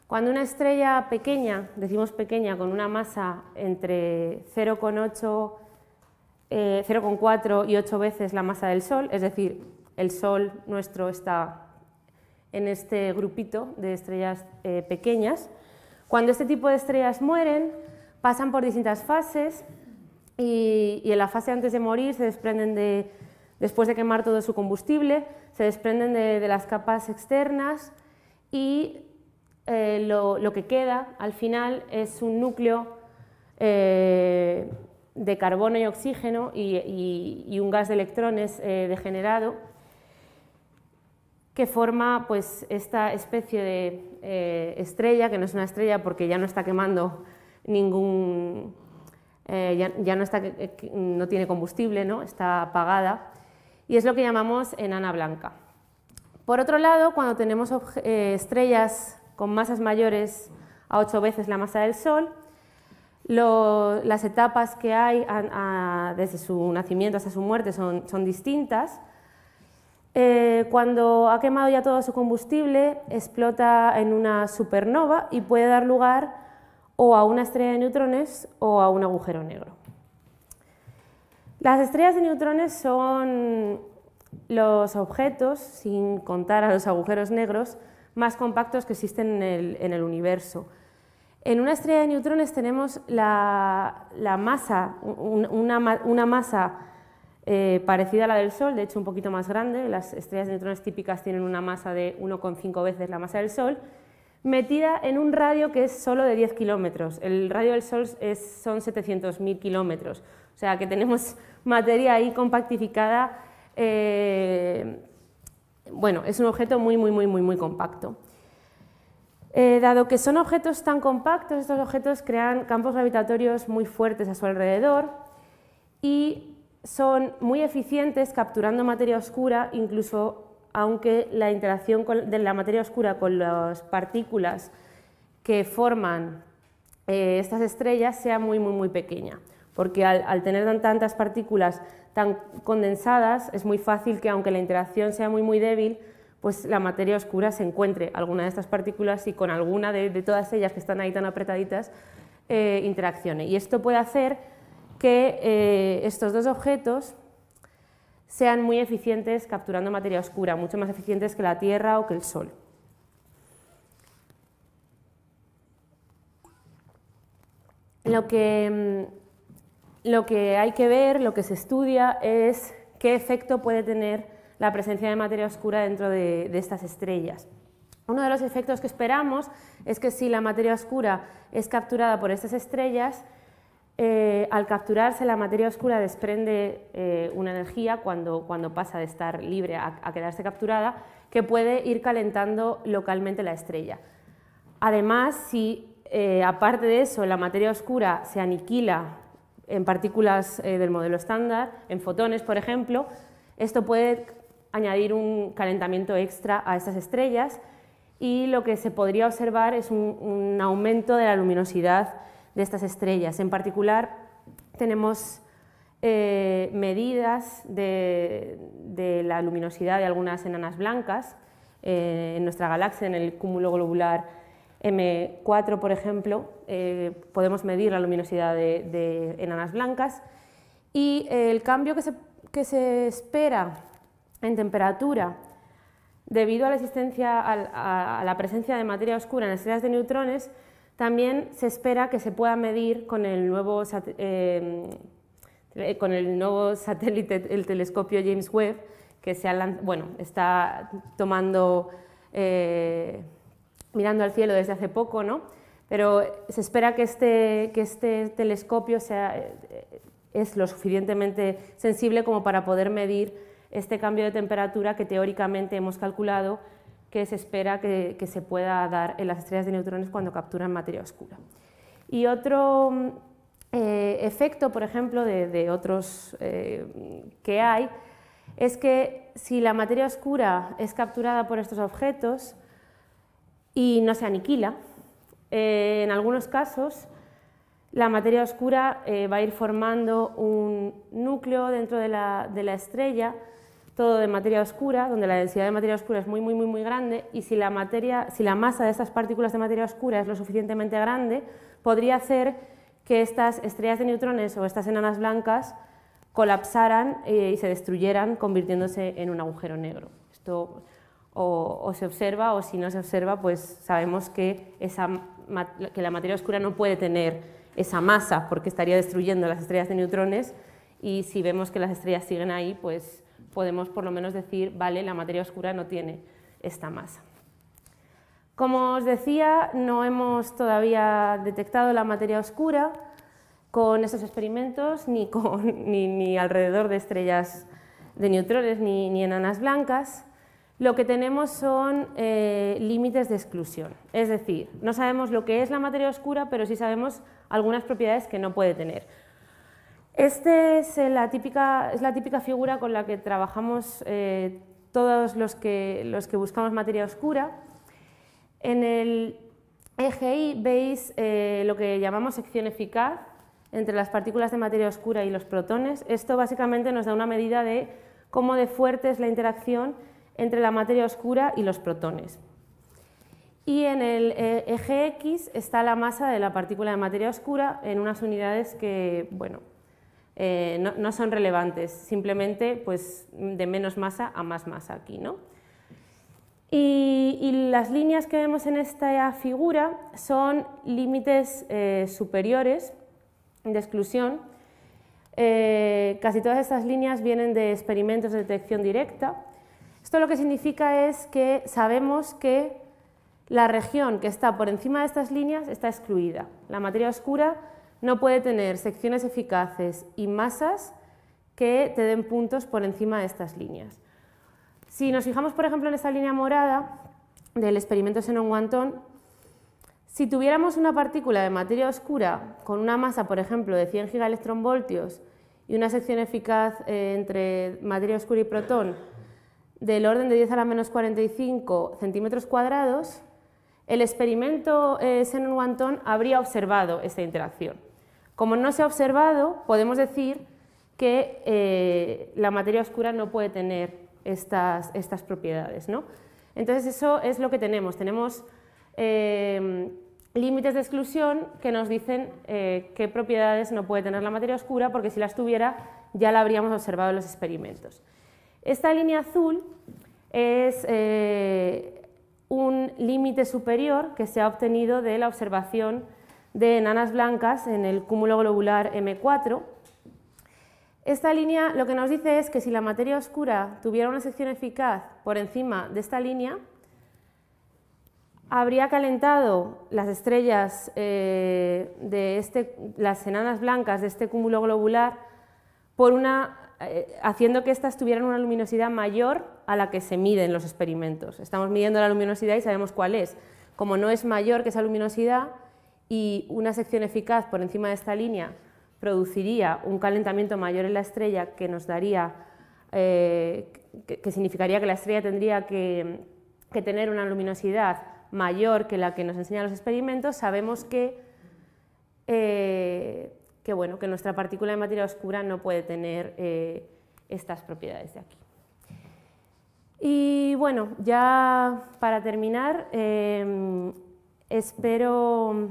Cuando una estrella pequeña, decimos pequeña, con una masa entre 0,8, 0,4 eh, y 8 veces la masa del Sol, es decir, el Sol nuestro está en este grupito de estrellas eh, pequeñas, cuando este tipo de estrellas mueren, pasan por distintas fases y, en la fase antes de morir se desprenden de, después de quemar todo su combustible, se desprenden de, las capas externas y eh, lo, que queda al final es un núcleo eh, de carbono y oxígeno y, un gas de electrones eh, degenerado que forma pues, esta especie de estrella, que no es una estrella porque ya no está quemando ningún... Eh, ya, no, está, eh, no tiene combustible, ¿no? está apagada, y es lo que llamamos enana blanca. Por otro lado, cuando tenemos eh, estrellas con masas mayores a 8 veces la masa del Sol, las etapas que hay desde su nacimiento hasta su muerte son, distintas. cuando ha quemado ya todo su combustible, explota en una supernova y puede dar lugar o a una estrella de neutrones o a un agujero negro. Las estrellas de neutrones son los objetos, sin contar a los agujeros negros, más compactos que existen en el, universo. En una estrella de neutrones tenemos la, masa, una, masa eh, parecida a la del Sol, de hecho un poquito más grande. Las estrellas de neutrones típicas tienen una masa de 1,5 veces la masa del Sol metida en un radio que es solo de 10 kilómetros. El radio del Sol es, son 700.000 kilómetros, o sea que tenemos materia ahí compactificada. Eh, bueno, es un objeto muy, muy, muy, muy, muy compacto. Eh, dado que son objetos tan compactos, estos objetos crean campos gravitatorios muy fuertes a su alrededor y son muy eficientes capturando materia oscura incluso aunque la interacción de la materia oscura con las partículas que forman eh, estas estrellas sea muy, muy, muy pequeña. Porque al, tener tantas partículas tan condensadas, es muy fácil que aunque la interacción sea muy, muy débil, pues la materia oscura se encuentre alguna de estas partículas y con alguna de, todas ellas que están ahí tan apretaditas eh, interaccione. Y esto puede hacer que eh, estos dos objetos sean muy eficientes capturando materia oscura, mucho más eficientes que la Tierra o que el Sol. Mm, lo que, hay que ver, lo que se estudia, es qué efecto puede tener la presencia de materia oscura dentro de, de estas estrellas. Uno de los efectos que esperamos es que si la materia oscura es capturada por estas estrellas, eh, al capturarse la materia oscura desprende eh, una energía cuando, pasa de estar libre a, quedarse capturada que puede ir calentando localmente la estrella. Además, si eh, aparte de eso la materia oscura se aniquila en partículas del modelo estándar, en fotones por ejemplo, esto puede añadir un calentamiento extra a estas estrellas y lo que se podría observar es un aumento de la luminosidad de estas estrellas. En particular, tenemos eh, medidas de, la luminosidad de algunas enanas blancas eh, en nuestra galaxia, en el cúmulo globular M4, por ejemplo, eh, podemos medir la luminosidad de, enanas blancas y el cambio que se, espera en temperatura debido a la, existencia, a la presencia de materia oscura en las estrellas de neutrones también se espera que se pueda medir con el nuevo, em, eh, el nuevo satélite, el telescopio James Webb, que se ha, está tomando, eh, mirando al cielo desde hace poco, ¿no? pero se espera que este, este telescopio sea, eh, es lo suficientemente sensible como para poder medir este cambio de temperatura que teóricamente hemos calculado que se espera que, se pueda dar en las estrellas de neutrones cuando capturan materia oscura. Y otro mm, eh, efecto, por ejemplo, de, otros eh, que hay, es que si la materia oscura es capturada por estos objetos y no se aniquila, eh, en algunos casos la materia oscura va a ir formando un núcleo dentro de la estrella todo de materia oscura, donde la densidad de materia oscura es muy, muy, muy, muy grande, y si la, materia, si la masa de estas partículas de materia oscura es lo suficientemente grande, podría hacer que estas estrellas de neutrones o estas enanas blancas colapsaran eh, y se destruyeran, convirtiéndose en un agujero negro. Esto o, se observa, o si no se observa, pues sabemos que, que la materia oscura no puede tener esa masa, porque estaría destruyendo las estrellas de neutrones, y si vemos que las estrellas siguen ahí, pues podemos por lo menos decir, vale, la materia oscura no tiene esta masa. Como os decía, no hemos todavía detectado la materia oscura con esos experimentos, ni, con, ni, alrededor de estrellas de neutrones ni, ni, enanas blancas. Lo que tenemos son eh, límites de exclusión, es decir, no sabemos lo que es la materia oscura, pero sí sabemos algunas propiedades que no puede tener. Esta eh, es la típica, figura con la que trabajamos eh, todos los que, buscamos materia oscura. En el eje Y veis eh, lo que llamamos sección eficaz entre las partículas de materia oscura y los protones. Esto básicamente nos da una medida de cómo de fuerte es la interacción entre la materia oscura y los protones. Y en el eje X está la masa de la partícula de materia oscura en unas unidades que, bueno, eh, no, son relevantes, simplemente pues, de menos masa a más masa aquí. ¿no? Y, las líneas que vemos en esta figura son límites eh, superiores de exclusión. Eh, casi todas estas líneas vienen de experimentos de detección directa. Esto lo que significa es que sabemos que la región que está por encima de estas líneas está excluida. La materia oscura no puede tener secciones eficaces y masas que te den puntos por encima de estas líneas. Si nos fijamos, por ejemplo, en esta línea morada del experimento Xenon Wanton, si tuviéramos una partícula de materia oscura con una masa, por ejemplo, de 100 gigaelectronvoltios y una sección eficaz eh, entre materia oscura y protón del orden de 10 a la menos 45 centímetros cuadrados, el experimento eh, Xenon Wanton habría observado esta interacción. Como no se ha observado, podemos decir que eh, la materia oscura no puede tener estas, propiedades. Entonces eso es lo que tenemos. Tenemos em, límites de exclusión que nos dicen eh, qué propiedades no puede tener la materia oscura, porque si las tuviera ya la habríamos observado en los experimentos. Esta línea azul es eh, un límite superior que se ha obtenido de la observación de enanas blancas en el cúmulo globular M4. Esta línea lo que nos dice es que si la materia oscura tuviera una sección eficaz por encima de esta línea, habría calentado las estrellas eh, de este, las enanas blancas de este cúmulo globular por una eh, haciendo que estas tuvieran una luminosidad mayor a la que se miden los experimentos. Estamos midiendo la luminosidad y sabemos cuál es. Como no es mayor que esa luminosidad, y una sección eficaz por encima de esta línea produciría un calentamiento mayor en la estrella que nos daría, eh, que, significaría que la estrella tendría que, tener una luminosidad mayor que la que nos enseñan los experimentos, sabemos que, eh, bueno, que nuestra partícula de materia oscura no puede tener eh, estas propiedades de aquí. Y bueno, ya para terminar, espero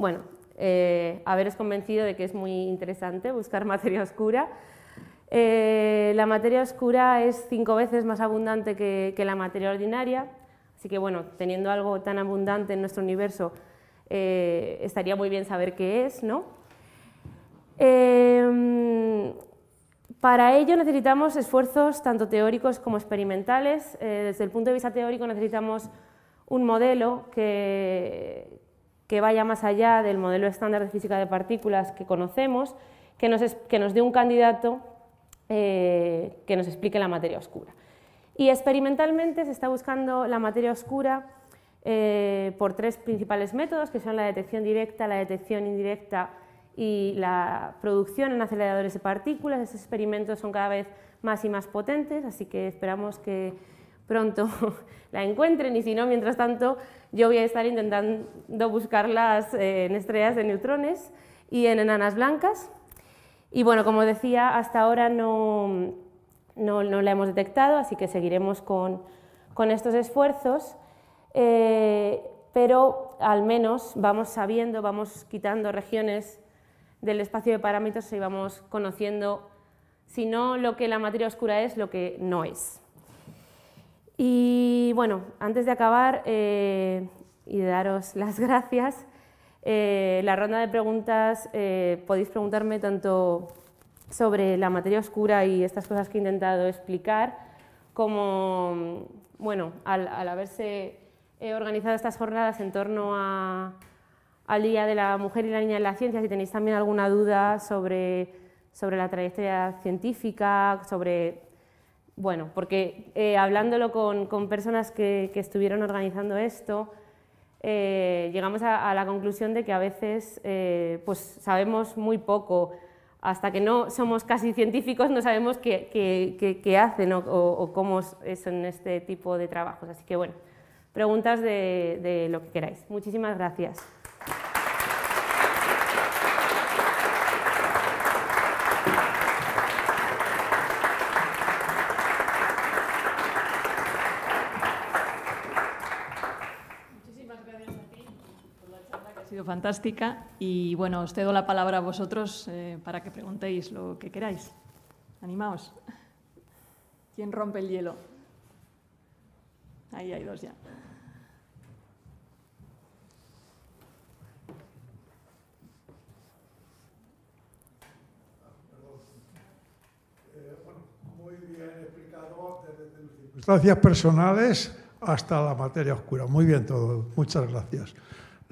bueno, eh, haberos convencido de que es muy interesante buscar materia oscura. Eh, la materia oscura es cinco veces más abundante que, la materia ordinaria, así que bueno, teniendo algo tan abundante en nuestro universo, eh, estaría muy bien saber qué es, ¿no? Em, para ello necesitamos esfuerzos tanto teóricos como experimentales. desde el punto de vista teórico necesitamos un modelo que, que vaya más allá del modelo estándar de física de partículas que conocemos, que nos, que nos dé un candidato eh, que nos explique la materia oscura. Y experimentalmente se está buscando la materia oscura eh, por tres principales métodos, que son la detección directa, la detección indirecta y la producción en aceleradores de partículas. Estos experimentos son cada vez más y más potentes, así que esperamos que pronto la encuentren y si no, mientras tanto, yo voy a estar intentando buscarlas en eh, estrellas de neutrones y en enanas blancas. Y bueno, como decía, hasta ahora no, la hemos detectado, así que seguiremos con, estos esfuerzos, eh, pero al menos vamos sabiendo, vamos quitando regiones del espacio de parámetros y vamos conociendo, si no lo que la materia oscura es, lo que no es. Y bueno, antes de acabar eh, y de daros las gracias, eh, la ronda de preguntas eh, podéis preguntarme tanto sobre la materia oscura y estas cosas que he intentado explicar, como, bueno, al, haberse organizado estas jornadas en torno al Día de la Mujer y la Niña en la Ciencia, si tenéis también alguna duda sobre, sobre la trayectoria científica, sobre bueno, porque eh, hablándolo con, personas que, estuvieron organizando esto, eh, llegamos a, la conclusión de que a veces eh, pues sabemos muy poco. Hasta que no somos casi científicos no sabemos qué, hacen o, cómo es en este tipo de trabajos. Así que bueno, preguntas de, de lo que queráis. Muchísimas gracias. fantástica. Y bueno, os cedo la palabra a vosotros eh, para que preguntéis lo que queráis. Animaos. ¿Quién rompe el hielo? Ahí hay dos ya. Gracias, personales hasta la materia oscura. Muy bien todo, muchas gracias.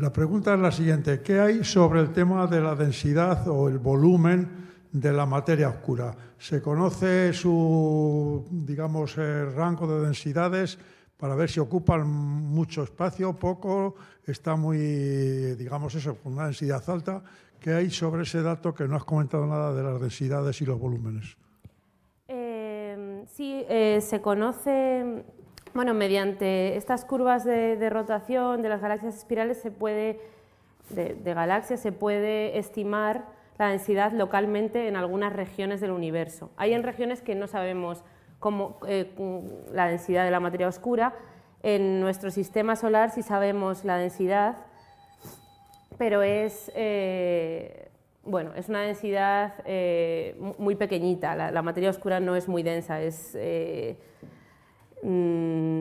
La pregunta es la siguiente, ¿qué hay sobre el tema de la densidad o el volumen de la materia oscura? ¿Se conoce su, digamos, el eh, rango de densidades? para ver si ocupan mucho espacio, poco, está muy, digamos eso, con una densidad alta. ¿Qué hay sobre ese dato que no has comentado nada de las densidades y los volúmenes? Eh, sí, eh, se conoce bueno, mediante estas curvas de, rotación de las galaxias espirales se puede, de, galaxias se puede estimar la densidad localmente en algunas regiones del universo. Hay en regiones que no sabemos cómo, eh, la densidad de la materia oscura, en nuestro sistema solar sí sabemos la densidad, pero es, eh, bueno, es una densidad eh, muy pequeñita. La, materia oscura no es muy densa, es, Mm,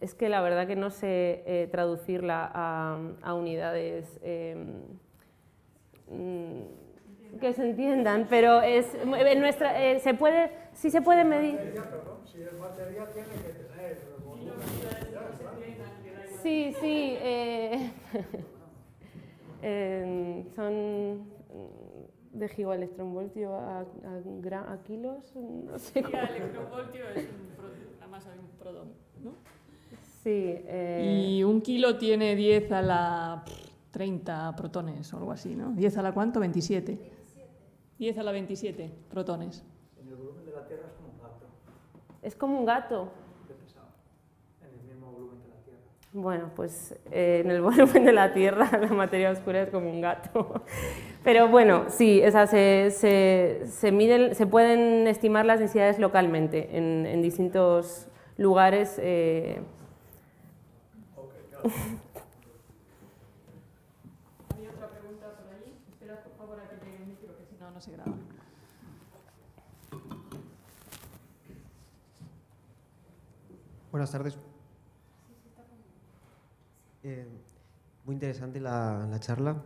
es que la verdad que no sé eh, traducirla a, unidades em, mm, que se entiendan, pero es en eh, nuestra eh, se puede sí se puede medir. Sí, sí. Em, son mm, de gigaelectronvoltio a, a, a, kilos, no es un más a un protón, ¿no? Sí. Eh, y un kilo tiene 10 a la 30 protones o algo así, ¿no? ¿10 a la cuánto? 27. 10 a la 27 protones. En el volumen de la Tierra es como un gato. Es como un gato. Qué En el mismo volumen de la Tierra. Bueno, pues eh, en el volumen de la Tierra la materia oscura es como un gato. Pero bueno, sí, esas se, se, se, miden, se pueden estimar las densidades localmente en, en distintos lugares. Eh. Okay, claro. Hay otra pregunta por ahí, Espera, por favor, a que llegue el micro, que si no, no se graba. Buenas tardes. Eh, muy interesante la, la charla.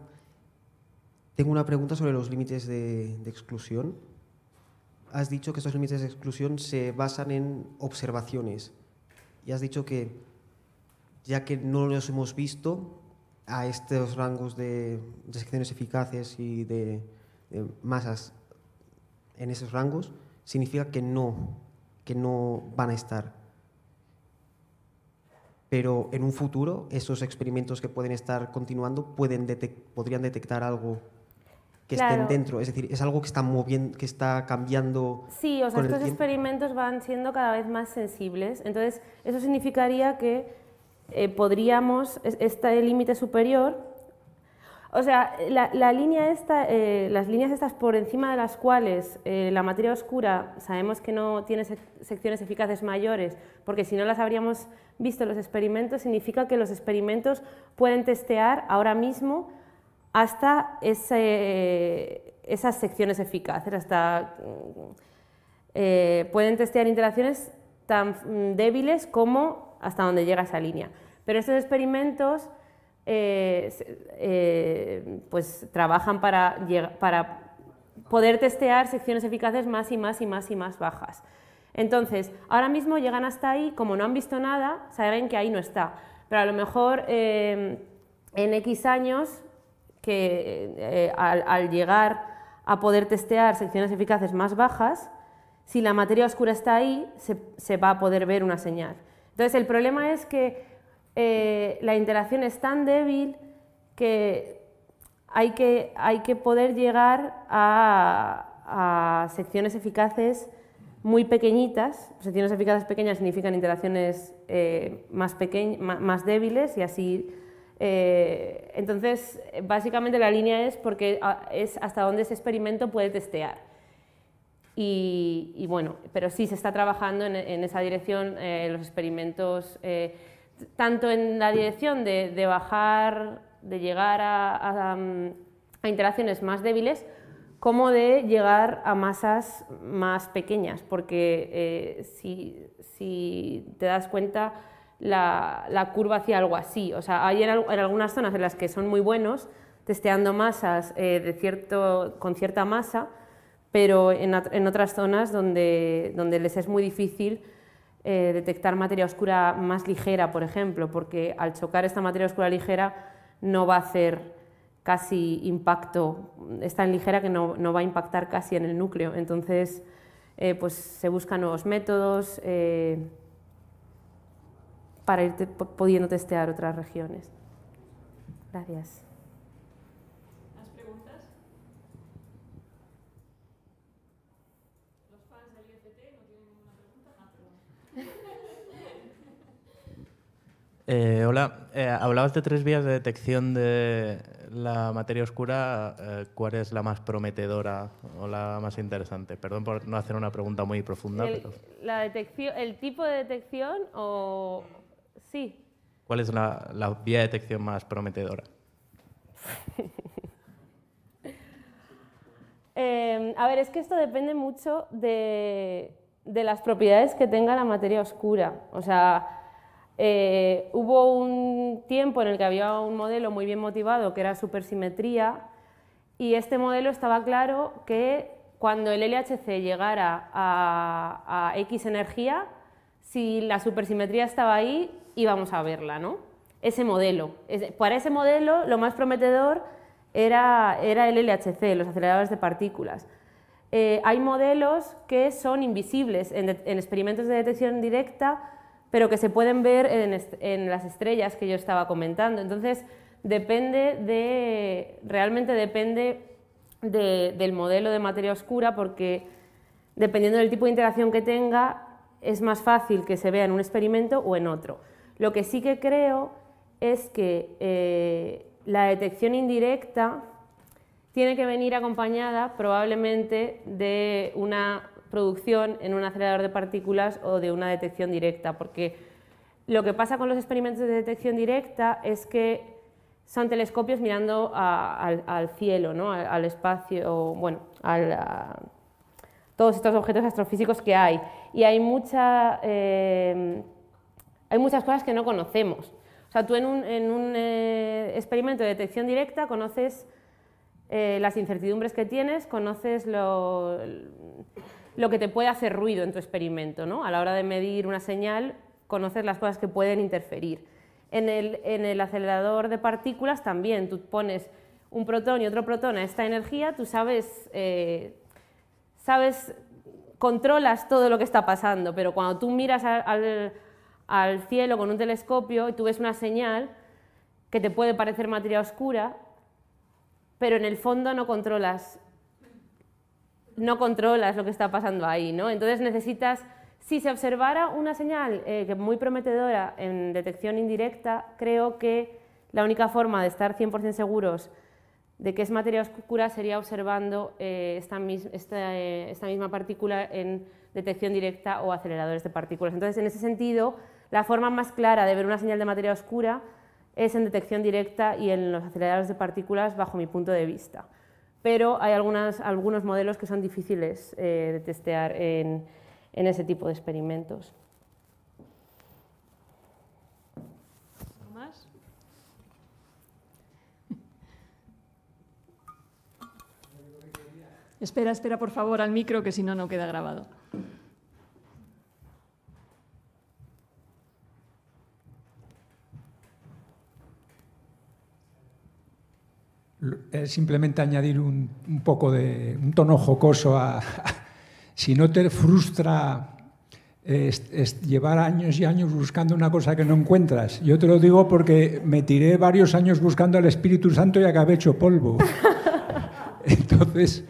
Tengo una pregunta sobre los límites de, exclusión. Has dicho que estos límites de exclusión se basan en observaciones y has dicho que ya que no los hemos visto a estos rangos de, secciones eficaces y de, masas en esos rangos, significa que no, que no van a estar. Pero en un futuro, esos experimentos que pueden estar continuando pueden podrían detectar algo que estén dentro. Es decir, es algo que está moviendo, que está cambiando. Sí, o sea, estos experimentos van siendo cada vez más sensibles. Entonces, eso significaría que eh, podríamos, este límite superior, o sea, la, línea esta, eh, las líneas estas por encima de las cuales eh, la materia oscura sabemos que no tiene secciones eficaces mayores, porque si no las habríamos visto en los experimentos, significa que los experimentos pueden testear ahora mismo hasta esas secciones eficaces, hasta mm, eh, pueden testear interacciones tan mm, débiles como hasta donde llega esa línea. Pero estos experimentos eh, eh, pues trabajan para, poder testear secciones eficaces más y más y más y más bajas. Entonces, ahora mismo llegan hasta ahí, como no han visto nada, saben que ahí no está. Pero a lo mejor en X años que eh, al, llegar a poder testear secciones eficaces más bajas, si la materia oscura está ahí, se, va a poder ver una señal. Entonces, el problema es que eh, la interacción es tan débil que hay que, hay que poder llegar a, secciones eficaces muy pequeñitas. Secciones eficaces pequeñas significan interacciones eh, más, peque más débiles y así eh, entonces, básicamente la línea es porque ah, es hasta dónde ese experimento puede testear. Y, bueno, pero sí se está trabajando en, esa dirección, eh, los experimentos, eh, tanto en la dirección de, bajar, de llegar mm, a, interacciones más débiles, como de llegar a masas más pequeñas, porque si, si, te das cuenta, la, la curva hacia algo así. O sea, hay en, algunas zonas en las que son muy buenos testeando masas eh, de cierto, con cierta masa, pero en, otras zonas donde, donde, les es muy difícil eh, detectar materia oscura más ligera, por ejemplo, porque al chocar esta materia oscura ligera no va a hacer casi impacto, es tan ligera que no, va a impactar casi en el núcleo. Entonces, eh, pues se buscan nuevos métodos, para irte pudiendo testear otras regiones. Gracias. ¿Más preguntas? Los fans del IFT no tienen ninguna pregunta. Ah, eh, hola, eh, hablabas de tres vías de detección de la materia oscura. Eh, ¿Cuál es la más prometedora o la más interesante? Perdón por no hacer una pregunta muy profunda. la detección, ¿El tipo de detección o.? ¿Cuál es la, vía de detección más prometedora? Em, a ver, es que esto depende mucho de, de, las propiedades que tenga la materia oscura. O sea, eh, hubo un tiempo en el que había un modelo muy bien motivado que era supersimetría y este modelo estaba claro que cuando el LHC llegara a, a X energía, si la supersimetría estaba ahí, y vamos a verla, ¿no? Ese modelo. Para ese modelo lo más prometedor era, era el LHC, los aceleradores de partículas. Eh, hay modelos que son invisibles en, experimentos de detección directa, pero que se pueden ver en, las estrellas que yo estaba comentando. Entonces, depende de, realmente depende del modelo de materia oscura porque dependiendo del tipo de interacción que tenga, es más fácil que se vea en un experimento o en otro. Lo que sí que creo es que eh, la detección indirecta tiene que venir acompañada probablemente de una producción en un acelerador de partículas o de una detección directa, porque lo que pasa con los experimentos de detección directa es que son telescopios mirando al, cielo, al, espacio, bueno, a todos estos objetos astrofísicos que hay. Y hay mucha eh, hay muchas cosas que no conocemos. O sea, tú en un, eh, experimento de detección directa conoces eh, las incertidumbres que tienes, conoces lo, lo, que te puede hacer ruido en tu experimento, A la hora de medir una señal, conoces las cosas que pueden interferir. En el, acelerador de partículas también, tú pones un protón y otro protón a esta energía, tú sabes, eh, sabes controlas todo lo que está pasando, pero cuando tú miras al, al cielo con un telescopio y tú ves una señal que te puede parecer materia oscura, pero en el fondo no controlas no controlas lo que está pasando ahí, ¿no? Entonces necesitas si se observara una señal eh, muy prometedora en detección indirecta, creo que la única forma de estar 100% seguros de que es materia oscura sería observando eh, eh, esta, misma partícula en detección directa o aceleradores de partículas. Entonces, en ese sentido, la forma más clara de ver una señal de materia oscura es en detección directa y en los aceleradores de partículas bajo mi punto de vista. Pero hay algunos modelos que son difíciles eh, de testear en, ese tipo de experimentos. Espera, espera, por favor, al micro, que si no, no queda grabado. simplemente añadir un, poco de un tono jocoso a, si no te frustra eh, es, llevar años y años buscando una cosa que no encuentras. Yo te lo digo porque me tiré varios años buscando al Espíritu Santo y acabé hecho polvo. Entonces,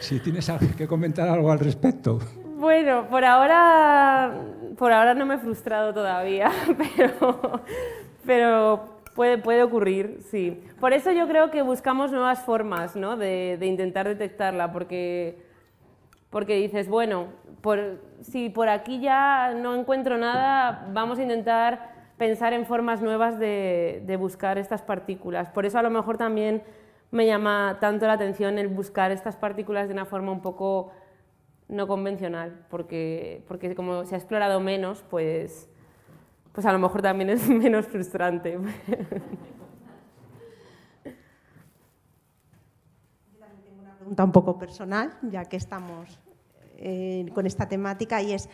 si tienes que comentar algo al respecto. Bueno, por ahora, por ahora no me he frustrado todavía, pero, pero Puede, puede ocurrir, sí. Por eso yo creo que buscamos nuevas formas ¿no? de, de intentar detectarla, porque, porque dices, bueno, por, si por aquí ya no encuentro nada, vamos a intentar pensar en formas nuevas de, de, buscar estas partículas. Por eso a lo mejor también me llama tanto la atención el buscar estas partículas de una forma un poco no convencional, porque, porque como se ha explorado menos, pues pues a lo mejor también es menos frustrante. Tengo una pregunta un poco personal, ya que estamos eh, con esta temática, y es,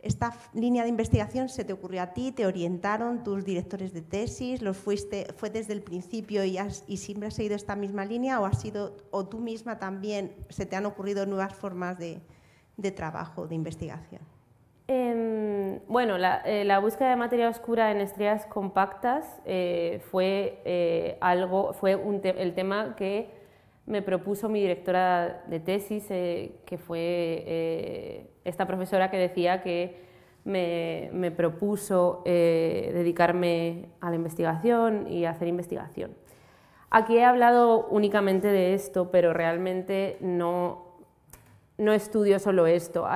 ¿esta línea de investigación se te ocurrió a ti? ¿Te orientaron tus directores de tesis? ¿Lo fuiste, fue desde el principio y, siempre has seguido esta misma línea? ¿O, has sido, o tú misma también se te han ocurrido nuevas formas de trabajo, de investigación? Em, bueno, eh, la, búsqueda de materia oscura en estrellas compactas eh, fue, eh, algo, fue el tema que me propuso mi directora de tesis, que fue esta profesora que decía que me, propuso dedicarme a la investigación y hacer investigación. Aquí he hablado únicamente de esto, pero realmente no, no estudio solo esto.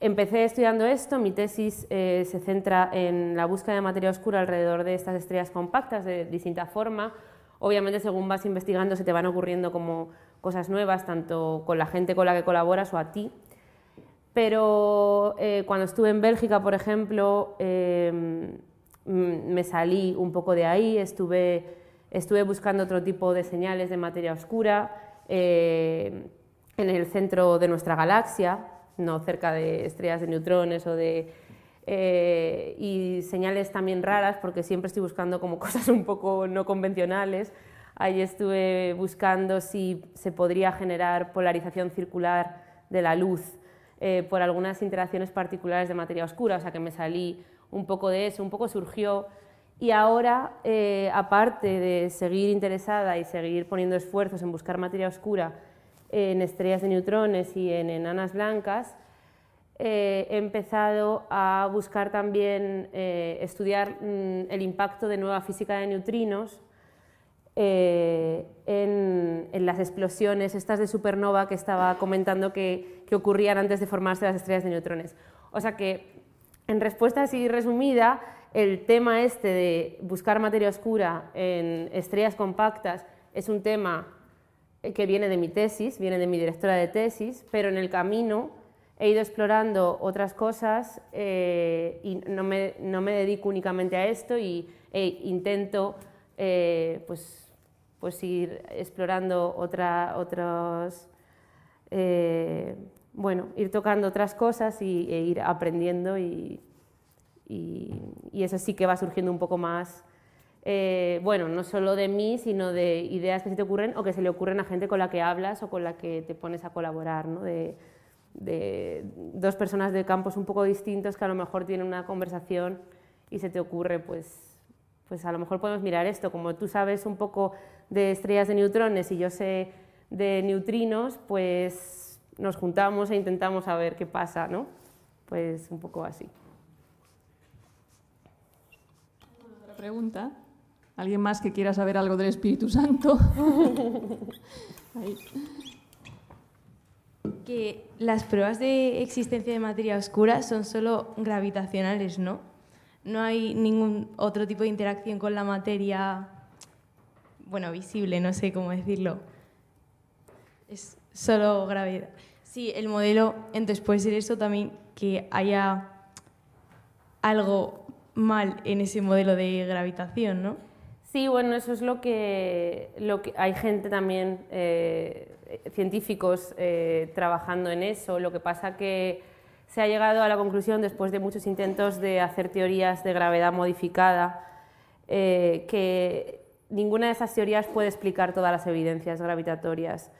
Empecé estudiando esto, mi tesis eh, se centra en la búsqueda de materia oscura alrededor de estas estrellas compactas de distinta forma. Obviamente según vas investigando se te van ocurriendo como cosas nuevas, tanto con la gente con la que colaboras o a ti. Pero eh, cuando estuve en Bélgica, por ejemplo, em, me salí un poco de ahí, estuve buscando otro tipo de señales de materia oscura eh, en el centro de nuestra galaxia no cerca de estrellas de neutrones o de... Eh, y señales también raras, porque siempre estoy buscando como cosas un poco no convencionales. Ahí estuve buscando si se podría generar polarización circular de la luz eh, por algunas interacciones particulares de materia oscura, o sea que me salí un poco de eso, un poco surgió. Y ahora, eh, aparte de seguir interesada y seguir poniendo esfuerzos en buscar materia oscura, en estrellas de neutrones y en enanas blancas, eh, he empezado a buscar también eh, estudiar mm, el impacto de nueva física de neutrinos eh, en, las explosiones estas de supernova que estaba comentando que, que ocurrían antes de formarse las estrellas de neutrones. O sea que, en respuesta así resumida, el tema este de buscar materia oscura en estrellas compactas es un tema eh, que viene de mi tesis, viene de mi directora de tesis, pero en el camino he ido explorando otras cosas eh, y no me, dedico únicamente a esto y, e intento eh, pues, pues ir explorando otra, otros, bueno, ir tocando otras cosas y, e ir aprendiendo y, y eso sí que va surgiendo un poco más eh, bueno, no solo de mí, sino de ideas que se te ocurren o que se le ocurren a gente con la que hablas o con la que te pones a colaborar, de, dos personas de campos un poco distintos que a lo mejor tienen una conversación y se te ocurre, pues, pues a lo mejor podemos mirar esto, como tú sabes un poco de estrellas de neutrones y yo sé de neutrinos, pues nos juntamos e intentamos a ver qué pasa, ¿no? Pues un poco así. Otra pregunta. ¿Alguien más que quiera saber algo del Espíritu Santo? Que las pruebas de existencia de materia oscura son solo gravitacionales, ¿no? No hay ningún otro tipo de interacción con la materia, bueno, visible, no sé cómo decirlo. Es solo gravedad. Sí, el modelo, entonces puede ser eso también, que haya algo mal en ese modelo de gravitación, ¿no? Sí, bueno, eso es lo que, lo que hay gente también, eh, científicos eh, trabajando en eso. Lo que pasa que se ha llegado a la conclusión, después de muchos intentos de hacer teorías de gravedad modificada, eh, que ninguna de esas teorías puede explicar todas las evidencias gravitatorias.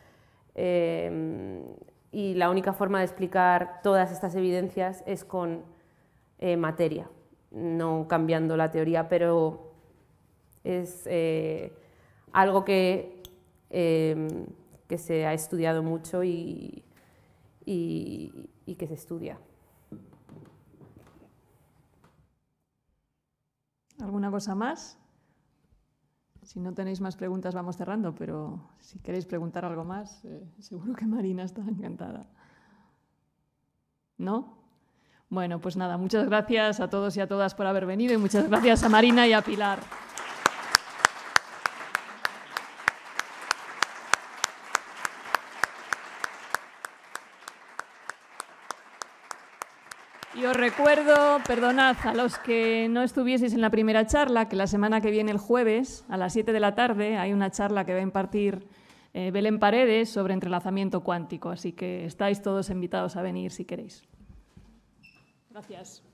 y la única forma de explicar todas estas evidencias es con materia, no cambiando la teoría, pero es eh, algo que, em, que, se ha estudiado mucho y, que se estudia. ¿Alguna cosa más? Si no tenéis más preguntas, vamos cerrando, pero si queréis preguntar algo más, eh, seguro que Marina está encantada. ¿No? Bueno, pues nada, muchas gracias a todos y a todas por haber venido y muchas gracias a Marina y a Pilar. Os recuerdo, perdonad a los que no estuvieseis en la primera charla, que la semana que viene, el jueves, a las 7 de la tarde, hay una charla que va a impartir eh, Belén Paredes sobre entrelazamiento cuántico. Así que estáis todos invitados a venir si queréis. Gracias.